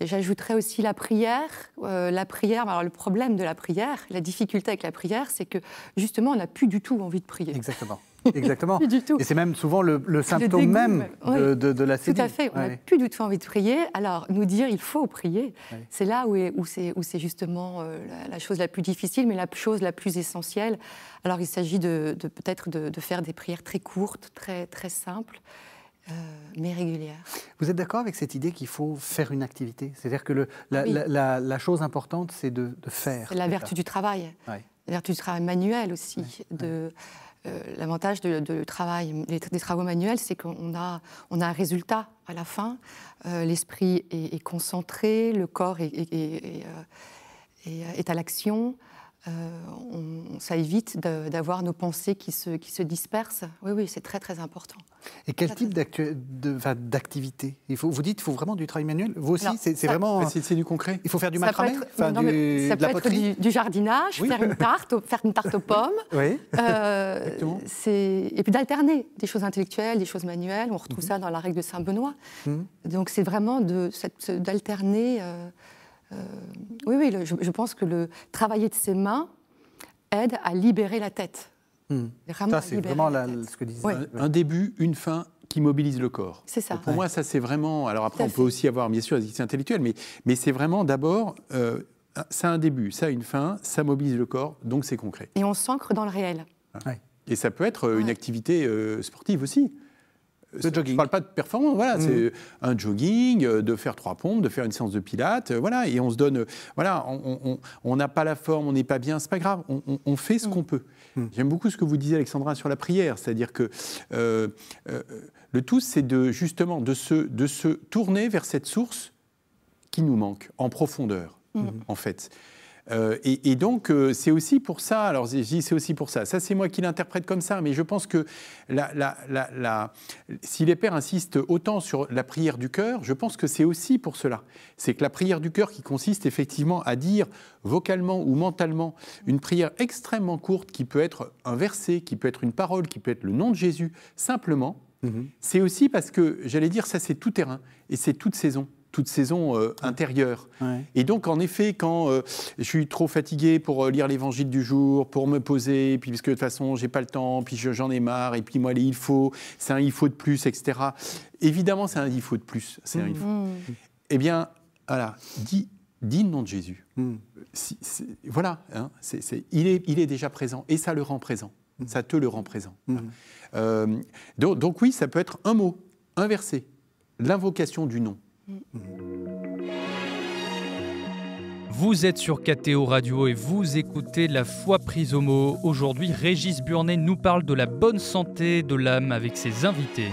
Speaker 3: J'ajouterais aussi la prière. la prière, alors le problème de la prière, la difficulté avec la prière, c'est que justement, on n'a plus du tout envie de prier. Exactement.
Speaker 2: Exactement. Et c'est même souvent le, symptôme même, de, la cédille. Tout à fait. On n'a plus
Speaker 3: du tout envie de prier. Alors, nous dire il faut prier, c'est là où, où c'est justement euh, la, la, chose la plus difficile, mais la chose la plus essentielle. Alors, il s'agit de, peut-être de, faire des prières très courtes, très, très simples. Euh, mais régulières.
Speaker 2: Vous êtes d'accord avec cette idée qu'il faut faire une activité C'est-à-dire que le, la, chose importante, c'est de, faire. C'est la vertu du
Speaker 3: travail. La vertu du travail manuel aussi. de, euh, l'avantage de, travail, des travaux manuels, c'est qu'on a, un résultat à la fin. Euh, l'esprit est, concentré, le corps est euh, à l'action. Euh, on, ça évite d'avoir nos pensées qui se, qui se dispersent. Oui, oui, c'est très, très important.
Speaker 2: Et quel type d'activité Vous dites qu'il faut vraiment du travail manuel Vous aussi, c'est vraiment... C'est du concret Il faut faire du macramé Ça du,
Speaker 3: jardinage, faire, une tarte, faire une tarte aux pommes. Oui, euh, Et puis d'alterner des choses intellectuelles, des choses manuelles. On retrouve mhm. ça dans la règle de Saint-Benoît. Mhm. Donc c'est vraiment d'alterner... Euh, euh, oui, oui, je, pense que le travailler de ses mains aide à libérer la tête. Hmm. Ça, c'est vraiment
Speaker 4: ce que disait. Un début, une fin, qui mobilise le corps. C'est ça. Pour moi, ça c'est vraiment. Alors après, on peut aussi avoir bien sûr des activités intellectuelles, mais, c'est vraiment d'abord. Euh, ça a un début, ça a une fin, ça mobilise le corps, donc c'est concret.
Speaker 3: Et on s'ancre dans le réel.
Speaker 4: Et ça peut être euh, une activité sportive aussi. Je ne parle pas de performance, voilà, mm. c'est un jogging, euh, de faire trois pompes, de faire une séance de pilates, euh, voilà, et on se donne, euh, voilà, on n'a pas la forme, on n'est pas bien, c'est pas grave, on, fait ce mm. qu'on peut. Mm. J'aime beaucoup ce que vous disiez, Alexandra, sur la prière, c'est-à-dire que le tout, c'est de justement de se, de se tourner vers cette source qui nous manque en profondeur, en fait. Euh, et, donc, euh, c'est aussi pour ça, alors je dis c'est aussi pour ça, ça c'est moi qui l'interprète comme ça, mais je pense que si les pères insistent autant sur la prière du cœur, je pense que c'est aussi pour cela. C'est que la prière du cœur qui consiste effectivement à dire vocalement ou mentalement une prière extrêmement courte qui peut être un verset, qui peut être une parole, qui peut être le nom de Jésus, simplement, mm-hmm. c'est aussi parce que, j'allais dire, ça c'est tout terrain et c'est toute saison toute saison euh, intérieure. Et donc, en effet, quand euh, je suis trop fatigué pour euh, lire l'évangile du jour, pour me poser, puis parce que de toute façon, j'ai pas le temps, puis j'en ai marre, et puis moi, il faut, c'est un il faut de plus, etc. Évidemment, c'est un il faut de plus. C'est un il mm. faut. Mm. Eh bien, voilà, dis, dis le nom de Jésus. Mm. voilà, hein, il, est, il est déjà présent, et ça le rend présent. Ça te le rend présent. Hein. donc, donc oui, ça peut être un mot, un verset, l'invocation du nom.
Speaker 1: Vous êtes sur KTO Radio et vous écoutez La foi prise au mot. Aujourd'hui, Régis Burnet nous parle de la bonne santé de l'âme avec ses invités.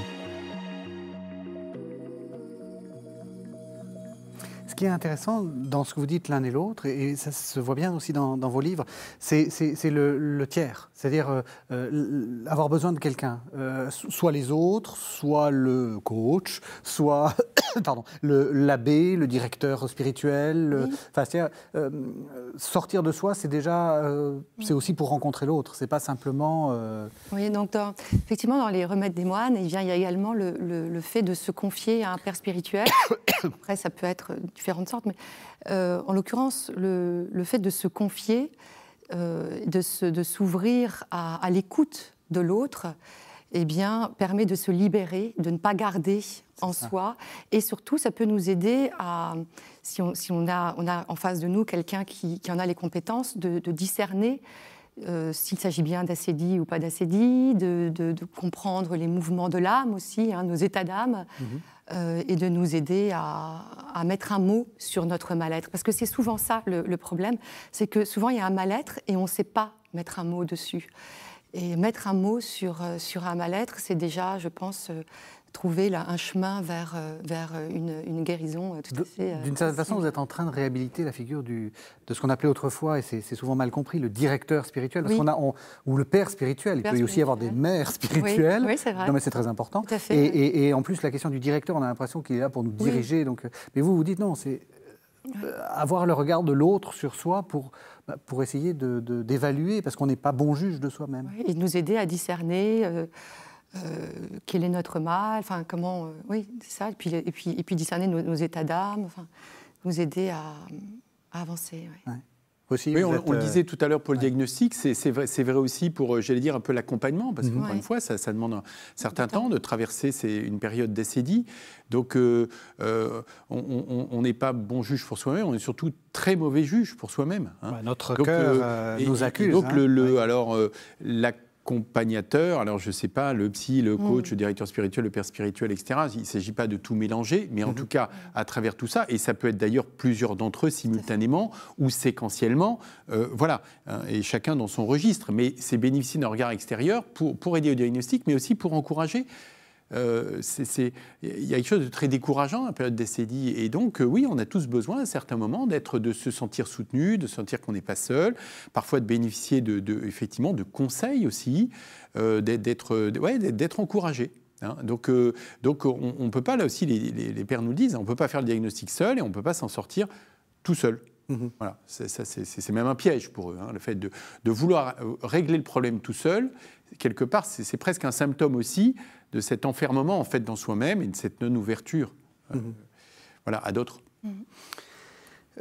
Speaker 2: ce qui est intéressant dans ce que vous dites l'un et l'autre, et ça se voit bien aussi dans, vos livres, c'est le, tiers. C'est-à-dire euh, euh, avoir besoin de quelqu'un, euh, soit les autres, soit le coach, soit pardon, le, l'abbé, le directeur spirituel. sortir de soi, c'est déjà, c'est aussi pour rencontrer l'autre. C'est pas simplement.
Speaker 3: Oui, donc effectivement, dans les remèdes des moines, eh il y a également le, le fait de se confier à un père spirituel. Après, ça peut être différentes sortes, mais en l'occurrence, le, fait de se confier. Euh, de s'ouvrir à, l'écoute de l'autre, eh bien, permet de se libérer, de ne pas garder en soi. Et surtout, ça peut nous aider à, si on, a, on a, en face de nous quelqu'un qui, en a les compétences, de, discerner euh, s'il s'agit bien d'acédie ou pas d'acédie, de, comprendre les mouvements de l'âme aussi, hein, nos états d'âme. Mhm. Euh, et de nous aider à, mettre un mot sur notre mal-être. Parce que c'est souvent ça le, problème, c'est que souvent il y a un mal-être et on ne sait pas mettre un mot dessus. Et mettre un mot sur, euh, sur un mal-être, c'est déjà, je pense, euh, trouver là un chemin vers, euh, vers euh, une, guérison euh, tout à fait. D'une certaine
Speaker 2: façon, vous êtes en train de réhabiliter la figure du, de ce qu'on appelait autrefois, et c'est souvent mal compris, le directeur spirituel, qu'on a, ou le père spirituel. il peut y aussi avoir des mères spirituelles. Oui, c'est vrai. Non, mais c'est très important. Tout à fait, et, en plus, la question du directeur, on a l'impression qu'il est là pour nous diriger. Donc, mais vous, vous dites non, c'est avoir le regard de l'autre sur soi pour, bah, pour essayer d'évaluer, de, d'évaluer, parce qu'on n'est pas bon juge de soi-même.
Speaker 3: et nous aider à discerner. Euh, quel est notre mal, enfin comment, euh, oui, c'est ça, et puis, et puis, discerner nos, états d'âme, enfin, nous aider à, avancer. on,
Speaker 4: le euh, disait tout à l'heure pour le diagnostic, c'est vrai, aussi pour, j'allais dire, un peu l'accompagnement, parce qu'encore mm-hmm. une fois, ça, demande un certain temps. de traverser c'est une période d'assédie. Donc, on n'est pas bon juge pour soi-même, on est surtout très mauvais juge pour soi-même. Hein. notre cœur nous accuse. donc, hein. le, alors, la accompagnateur, alors je ne sais pas, le psy, le mm. coach, le directeur spirituel, le père spirituel, etc. Il ne s'agit pas de tout mélanger, mais en mm-hmm. tout cas, à travers tout ça, et ça peut être d'ailleurs plusieurs d'entre eux simultanément ou séquentiellement, euh, voilà, hein, et chacun dans son registre. Mais c'est bénéficier d'un regard extérieur pour, pour aider au diagnostic, mais aussi pour encourager euh, il y a quelque chose de très décourageant la période des Et donc, euh, oui, on a tous besoin à certains moments d'être, de se sentir soutenu, de sentir qu'on n'est pas seul, parfois de bénéficier de, effectivement de conseils aussi, euh, d'être, ouais, encouragé. Hein. donc, donc on ne peut pas, là aussi, les, pères nous disent, on ne peut pas faire le diagnostic seul et on ne peut pas s'en sortir tout seul. Mm-hmm. c'est même un piège pour eux. Hein, le fait de, vouloir régler le problème tout seul, quelque part, c'est presque un symptôme aussi de cet enfermement en fait dans soi-même et de cette non-ouverture euh, mm-hmm. voilà, à d'autres. Mm-hmm.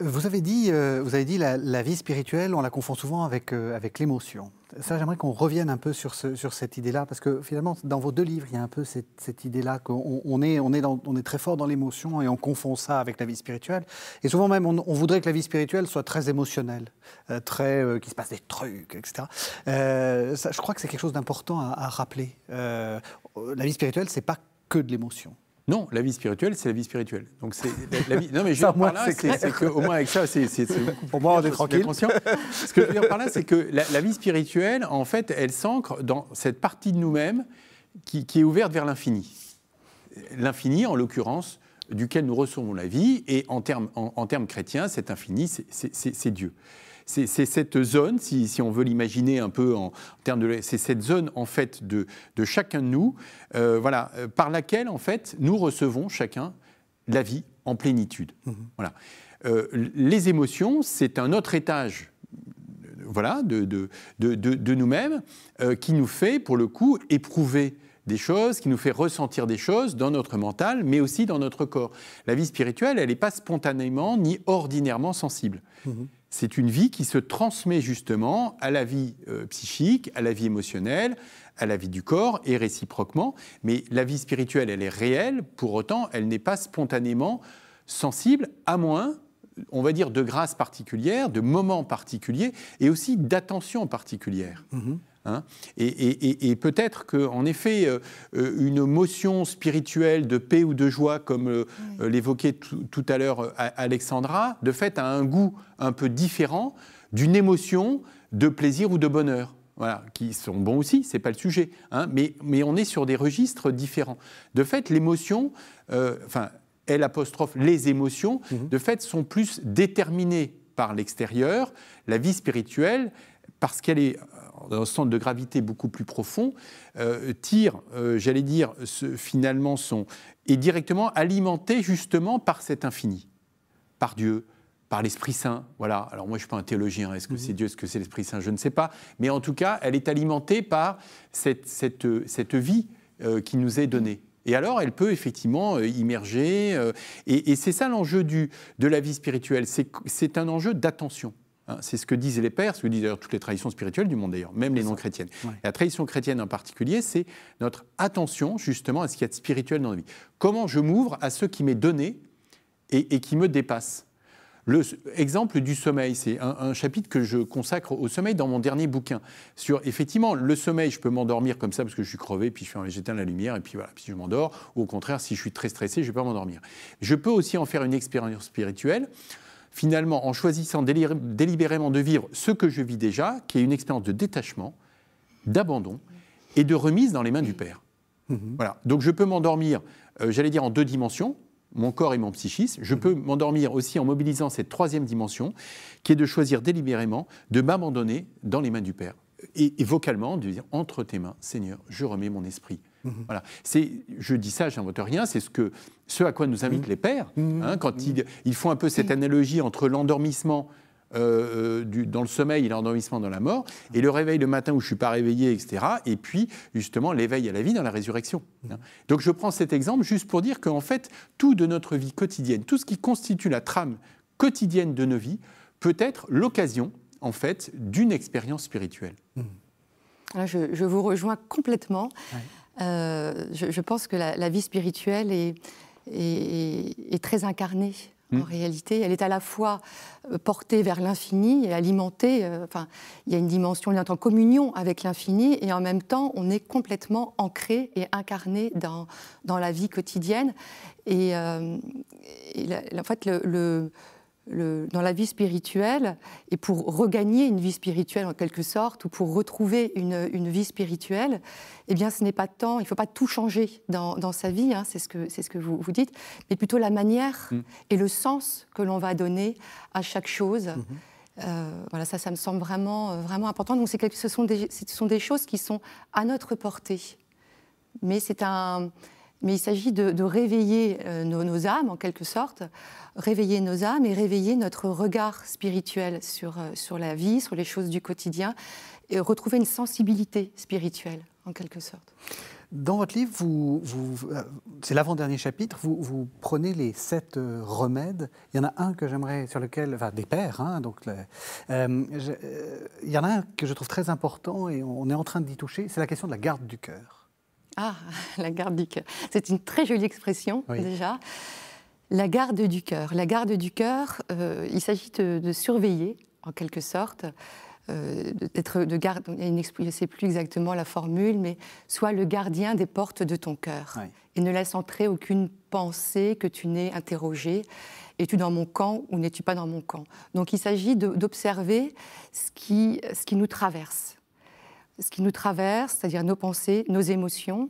Speaker 2: Vous avez dit, euh, vous avez dit la, vie spirituelle, on la confond souvent avec, euh, avec l'émotion. Ça, j'aimerais qu'on revienne un peu sur, sur cette idée-là, parce que finalement, dans vos deux livres, il y a un peu cette, idée-là qu'on on est, on est, est, très fort dans l'émotion et on confond ça avec la vie spirituelle. Et souvent même, on, voudrait que la vie spirituelle soit très émotionnelle, euh, très qu'il se passe des trucs, etc. je crois que c'est quelque chose d'important à, à, rappeler. la vie
Speaker 4: spirituelle, c'est pas que de l'émotion. Non, la vie spirituelle, c'est la vie spirituelle. Donc c'est la, vie... Non, mais je veux par là, c'est qu'au moins avec ça, c'est pour moi Ce que je veux dire par là, c'est que la, vie spirituelle, en fait, elle s'ancre dans cette partie de nous-mêmes qui, est ouverte vers l'infini. L'infini, en l'occurrence, duquel nous recevons la vie, et en termes en, chrétiens, cet infini, c'est Dieu c'est cette zone, si, on veut l'imaginer un peu en, termes de, c'est cette zone en fait de, chacun de nous, euh, voilà, euh, par laquelle en fait nous recevons chacun la vie en plénitude. Mmh. Voilà. Euh, les émotions, c'est un autre étage voilà, de, nous-mêmes, qui nous fait, pour le coup, éprouver des choses, qui nous fait ressentir des choses dans notre mental, mais aussi dans notre corps. La vie spirituelle, elle n'est pas spontanément ni ordinairement sensible. Mmh. C'est une vie qui se transmet justement à la vie euh, psychique, à la vie émotionnelle, à la vie du corps et réciproquement. Mais la vie spirituelle, elle est réelle, pour autant, elle n'est pas spontanément sensible, à moins, on va dire, de grâce particulière, de moments particuliers et aussi d'attention particulière. Mm-hmm. Hein. et, peut-être qu'en effet, euh, euh, une motion spirituelle de paix ou de joie, comme euh, l'évoquait tout, à l'heure Alexandra, de fait a un goût un peu différent d'une émotion de plaisir ou de bonheur. Voilà, qui sont bons aussi, c'est pas le sujet, hein, mais, mais, on est sur des registres différents. De fait, l'émotion, enfin, elle apostrophe les émotions, mhm. de fait, sont plus déterminées par l'extérieur, la vie spirituelle, parce qu'elle est dans un centre de gravité beaucoup plus profond, euh, tire, euh, j'allais dire, ce, finalement son, est directement alimenté justement par cet infini, par Dieu, par l'Esprit Saint. Voilà. Alors moi, je ne suis pas un théologien. Est-ce que mhm. c'est Dieu, est-ce que c'est l'Esprit Saint Je ne sais pas. Mais en tout cas, elle est alimentée par cette, cette, cette vie euh, qui nous est donnée. Et alors, elle peut effectivement immerger. et, et c'est ça l'enjeu de la vie spirituelle. C'est un enjeu d'attention. Hein, c'est ce que disent les pères, ce que disent d'ailleurs toutes les traditions spirituelles du monde d'ailleurs, même les non-chrétiennes. La tradition chrétienne en particulier, c'est notre attention justement à ce qu'il y a de spirituel dans la vie. Comment je m'ouvre à ce qui m'est donné et, qui me dépasse. Le exemple du sommeil, c'est un, chapitre que je consacre au sommeil dans mon dernier bouquin. Sur effectivement le sommeil, je peux m'endormir comme ça parce que je suis crevé, puis j'éteins la lumière et puis voilà, puis je m'endors. Ou au contraire, si je suis très stressé, je ne vais pas m'endormir. Je peux aussi en faire une expérience spirituelle finalement, en choisissant délibérément de vivre ce que je vis déjà, qui est une expérience de détachement, d'abandon et de remise dans les mains du Père. Mhm. Voilà. Donc je peux m'endormir, euh, j'allais dire en deux dimensions, mon corps et mon psychisme. Je mhm. peux m'endormir aussi en mobilisant cette troisième dimension, qui est de choisir délibérément de m'abandonner dans les mains du Père. et vocalement, de dire entre tes mains, Seigneur, je remets mon esprit. Mhm. Voilà. C'est, je dis ça, je j'invente rien, c'est ce, que, ce à quoi nous invitent mhm. les pères, hein, mhm. quand ils, font un peu cette analogie entre l'endormissement euh, euh, dans le sommeil et l'endormissement dans la mort, et le réveil le matin où je ne suis pas réveillé, etc. Et puis, justement, l'éveil à la vie dans la résurrection. Hein. Donc, je prends cet exemple juste pour dire qu'en fait, tout de notre vie quotidienne, tout ce qui constitue la trame quotidienne de nos vies, peut être l'occasion, en fait, d'une expérience spirituelle.
Speaker 3: Ah, je, vous rejoins complètement. Euh, je, pense que la, vie spirituelle est, est, très incarnée. En hmm. réalité, elle est à la fois euh, portée vers l'infini et alimentée. Euh, enfin, il y a une dimension, on est en communion avec l'infini et en même temps, on est complètement ancré et incarné dans, dans la vie quotidienne. Et, la, en fait, le dans la vie spirituelle et pour regagner une vie spirituelle en quelque sorte ou pour retrouver une, vie spirituelle, eh bien ce n'est pas tant, il ne faut pas tout changer dans, sa vie, hein, c'est ce que, c'est ce que vous, vous, dites, mais plutôt la manière mmh. et le sens que l'on va donner à chaque chose. Mmh. Euh, voilà, ça, ça me semble vraiment, euh, vraiment important. Donc, ce, sont des, ce sont des choses qui sont à notre portée. Mais c'est un, mais il s'agit de, réveiller euh, nos, âmes, en quelque sorte, réveiller nos âmes et réveiller notre regard spirituel sur, euh, sur la vie, sur les choses du quotidien, et retrouver une sensibilité spirituelle, en quelque sorte.
Speaker 2: Dans votre livre, vous, vous, euh, c'est l'avant-dernier chapitre, vous, vous, prenez les sept remèdes. Il y en a un que j'aimerais, sur lequel, enfin des pères, hein, donc il y en a un que je trouve très important et on est en train d'y toucher, c'est la question de la garde du cœur.
Speaker 3: Ah, la garde du cœur. C'est une très jolie expression déjà. La garde du cœur. La garde du cœur, euh, il s'agit de, surveiller en quelque sorte. Euh, d'être de garde, je ne sais plus exactement la formule, mais soit le gardien des portes de ton cœur et ne laisse entrer aucune pensée que tu n'aies interrogée. Es-tu dans mon camp ou n'es-tu pas dans mon camp Donc il s'agit d'observer ce qui, ce qui nous traverse ce qui nous traverse, c'est-à-dire nos pensées, nos émotions,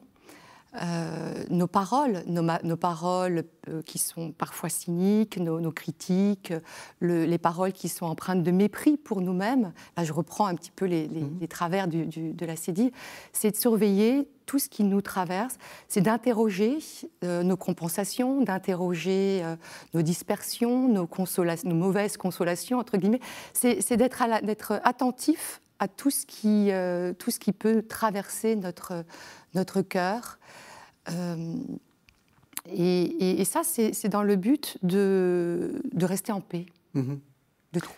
Speaker 3: euh, nos paroles, nos, paroles euh, qui sont parfois cyniques, nos, critiques, les paroles qui sont empreintes de mépris pour nous-mêmes. je reprends un petit peu les, mmh. travers de la CDI. C'est de surveiller tout ce qui nous traverse, c'est d'interroger euh, nos compensations, d'interroger nos dispersions, nos, nos, mauvaises consolations, entre guillemets. C'est d'être attentif à tout ce qui, euh, tout ce qui peut traverser notre, notre cœur. Euh, et, ça, c'est dans le but de, rester en paix. Mm-hmm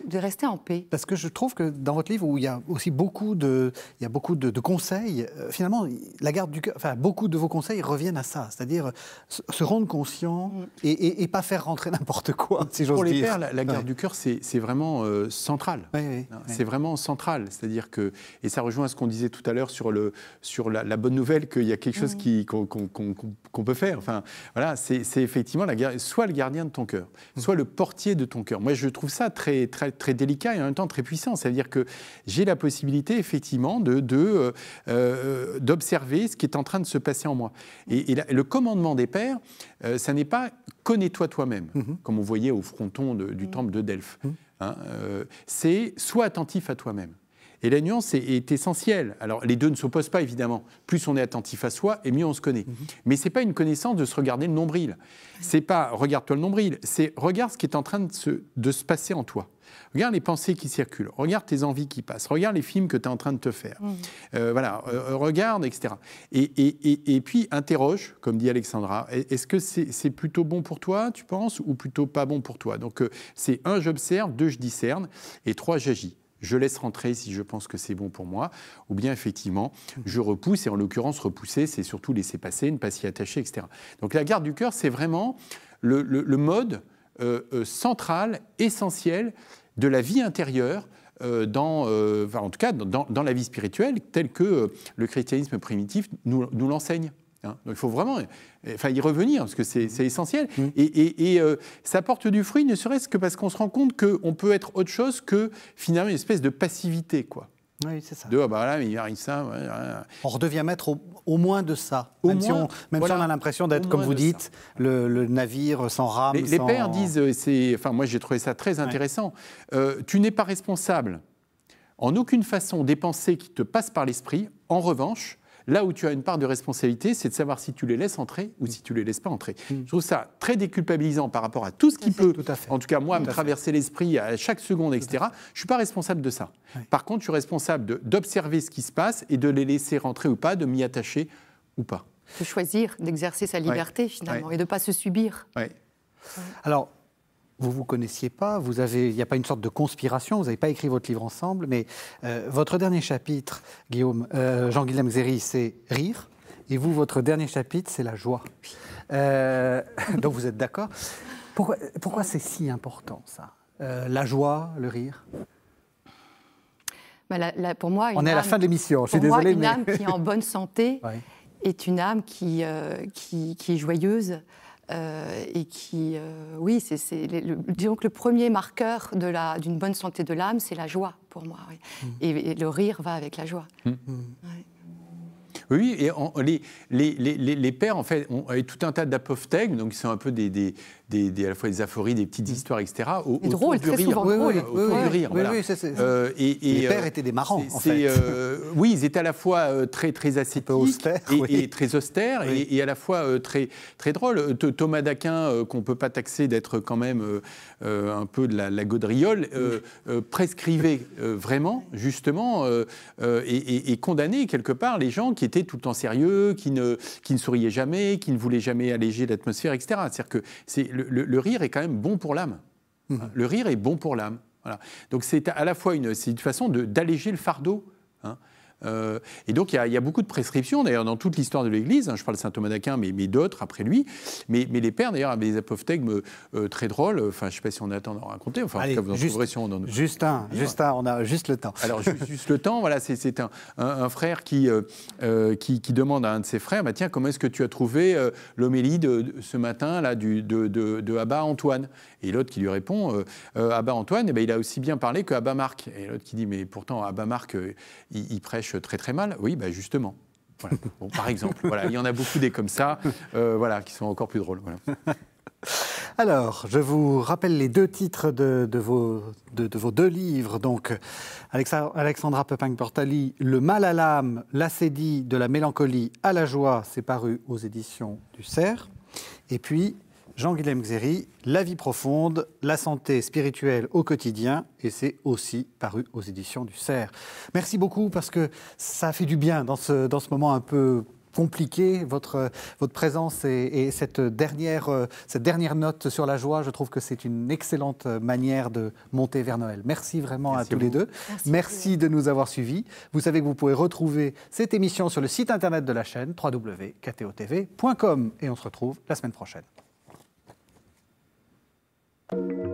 Speaker 3: de, rester en paix
Speaker 2: Parce que je trouve que dans votre livre, où il y a aussi beaucoup de, il y beaucoup de, conseils, euh, finalement, la garde du cœur, enfin, beaucoup de vos conseils reviennent à ça, c'est-à-dire se rendre conscient mm. et, et, pas faire rentrer n'importe quoi, Pour les pères, la, garde
Speaker 4: du cœur, c'est vraiment euh, central. C'est vraiment central, c'est-à-dire que, et ça rejoint à ce qu'on disait tout à l'heure sur, le, sur la, bonne nouvelle qu'il y a quelque chose mm. qu'on peut faire. Enfin, voilà, c'est effectivement la, soit le gardien de ton cœur, mm. soit le portier de ton cœur. Moi, je trouve ça très très, très délicat et en même temps très puissant. C'est-à-dire que j'ai la possibilité, effectivement, d'observer de, de, euh, euh, ce qui est en train de se passer en moi. Et, le commandement des pères, euh, ça n'est pas connais-toi toi-même, mm-hmm. comme on voyait au fronton du mm. temple de Delphes. Mm. Hein, c'est sois attentif à toi-même. Et la nuance est, essentielle. Alors, les deux ne s'opposent pas, évidemment. Plus on est attentif à soi, et mieux on se connaît. Mm-hmm. Mais ce n'est pas une connaissance de se regarder le nombril. C'est pas regarde-toi le nombril, c'est regarde ce qui est en train de se, de se passer en toi. Regarde les pensées qui circulent, regarde tes envies qui passent, regarde les films que tu es en train de te faire. Mmh. Euh, voilà, euh, euh, regarde, etc. Et, puis interroge, comme dit Alexandra, e-, est-ce que c'est plutôt bon pour toi, tu penses, ou plutôt pas bon pour toi Donc c'est un, j'observe, deux, je discerne, et trois, j'agis je laisse rentrer si je pense que c'est bon pour moi, ou bien effectivement, je repousse, et en l'occurrence, repousser, c'est surtout laisser passer, ne pas s'y attacher, etc. Donc la garde du cœur, c'est vraiment le, le mode euh, euh, centrale, essentielle de la vie intérieure euh, dans, en tout cas dans, la vie spirituelle telle que le christianisme primitif nous, l'enseigne. Hein. il faut vraiment enfin, y revenir, parce que c'est essentiel. Mmh. Et, et, ça porte du fruit, ne serait-ce que parce qu'on se rend compte qu'on peut être autre chose que finalement une espèce de passivité. quoi. Oui, c'est ça. De, ah bah il arrive ça. On redevient maître au, moins de ça. même, si, on, a l'impression d'être, comme vous dites, le, navire sans rame. Les, pères disent, euh, enfin, moi j'ai trouvé ça très intéressant, euh, tu n'es pas responsable en aucune façon des pensées qui te passent par l'esprit. En revanche, Là où tu as une part de responsabilité, c'est de savoir si tu les laisses entrer ou si tu les laisses pas entrer. Mm. Je trouve ça très déculpabilisant par rapport à tout ce qui peut, en tout cas moi, me traverser l'esprit à chaque seconde, etc. Je suis pas responsable de ça. Par contre, je suis responsable d'observer ce qui se passe et de les laisser rentrer ou pas, de m'y attacher ou pas.
Speaker 3: De choisir, d'exercer sa liberté finalement et de ne pas se subir.
Speaker 4: Ouais. Alors, vous vous
Speaker 2: connaissiez pas, vous avez, il n'y a pas une sorte de conspiration, vous n'avez pas écrit votre livre ensemble, mais euh, votre dernier chapitre, Guillaume, euh, Jean-Guillaume Zéry, c'est rire, et vous, votre dernier chapitre, c'est la joie. Euh, donc vous êtes d'accord. Pourquoi, c'est si important ça La joie, le rire
Speaker 3: bah, pour moi, une On est à la fin de l'émission, je suis moi, Une âme qui est en bonne santé est une âme qui, qui, qui est joyeuse. Euh, et qui, euh, oui, c'est, disons que le premier marqueur de la, d'une bonne santé de l'âme, c'est la joie pour moi. Mm. Et, le rire va avec la joie. Mm. Mm.
Speaker 4: Oui, et les, les, les, les, pères, en fait, ont, tout un tas d'apophthegmes, donc ils sont un peu des, des, à la fois des aphories, des petites mm. histoires, etc. Au, et drôle, très rire. souvent oui, drôle. Oui, oui, rire, voilà. Euh, les pères euh, étaient des marrants, en fait. Euh, oui, ils étaient à la fois très, très ascétiques austère, et, et, très austères et, à la fois très, très drôles. Thomas d'Aquin, qu'on ne peut pas taxer d'être quand même un peu de la, la gaudriole, prescrivait vraiment, justement, et, condamnait quelque part les gens qui étaient tout le temps sérieux, qui ne, qui ne souriaient jamais, qui ne voulaient jamais alléger l'atmosphère, etc. C'est-à-dire que c'est le, rire est quand même bon pour l'âme. Mmh. Le rire est bon pour l'âme. Donc c'est à la fois une, une façon d'alléger le fardeau. Hein. Euh, et donc, il y, a, beaucoup de prescriptions, d'ailleurs, dans toute l'histoire de l'Église. Hein. je parle de saint Thomas d'Aquin, mais, d'autres après lui. Mais, mais les pères, d'ailleurs, avaient des apophthegmes euh, euh, très drôles. Enfin, je ne sais pas si on a le temps d'en raconter. Enfin, Allez, vous en juste, trouverez si on en... a
Speaker 2: un, on a juste le temps. Alors,
Speaker 4: juste, le temps, voilà, c'est un, frère qui, qui, demande à un de ses frères bah, Tiens, comment est-ce que tu as trouvé l'homélie de, ce matin là, du, de, Abba Antoine Et l'autre qui lui répond Abba Antoine, Et eh ben il a aussi bien parlé que Abba Marc. Et l'autre qui dit Mais pourtant, Abba Marc, il prêche très très mal Oui, bah justement. Voilà. par exemple, voilà, il y en a beaucoup des comme ça, euh, voilà, qui sont encore plus drôles.
Speaker 2: Alors, je vous rappelle les deux titres de, de, vos, de, vos, deux livres. Donc, Alexandra Pepin-Portali, Le mal à l'âme, l'acédie de la mélancolie à la joie, c'est paru aux éditions du Cerf. Et puis, Jean-Guillaume Xéry, La vie profonde, la santé spirituelle au quotidien, et c'est aussi paru aux éditions du CERF. Merci beaucoup parce que ça fait du bien dans ce, moment un peu compliqué, votre, présence et, cette, dernière, cette dernière note sur la joie, je trouve que c'est une excellente manière de monter vers Noël. Merci vraiment à tous les deux. Merci, de nous avoir suivis. Vous savez que vous pouvez retrouver cette émission sur le site internet de la chaîne www.ktotv.com et on se retrouve la semaine prochaine. Thank you.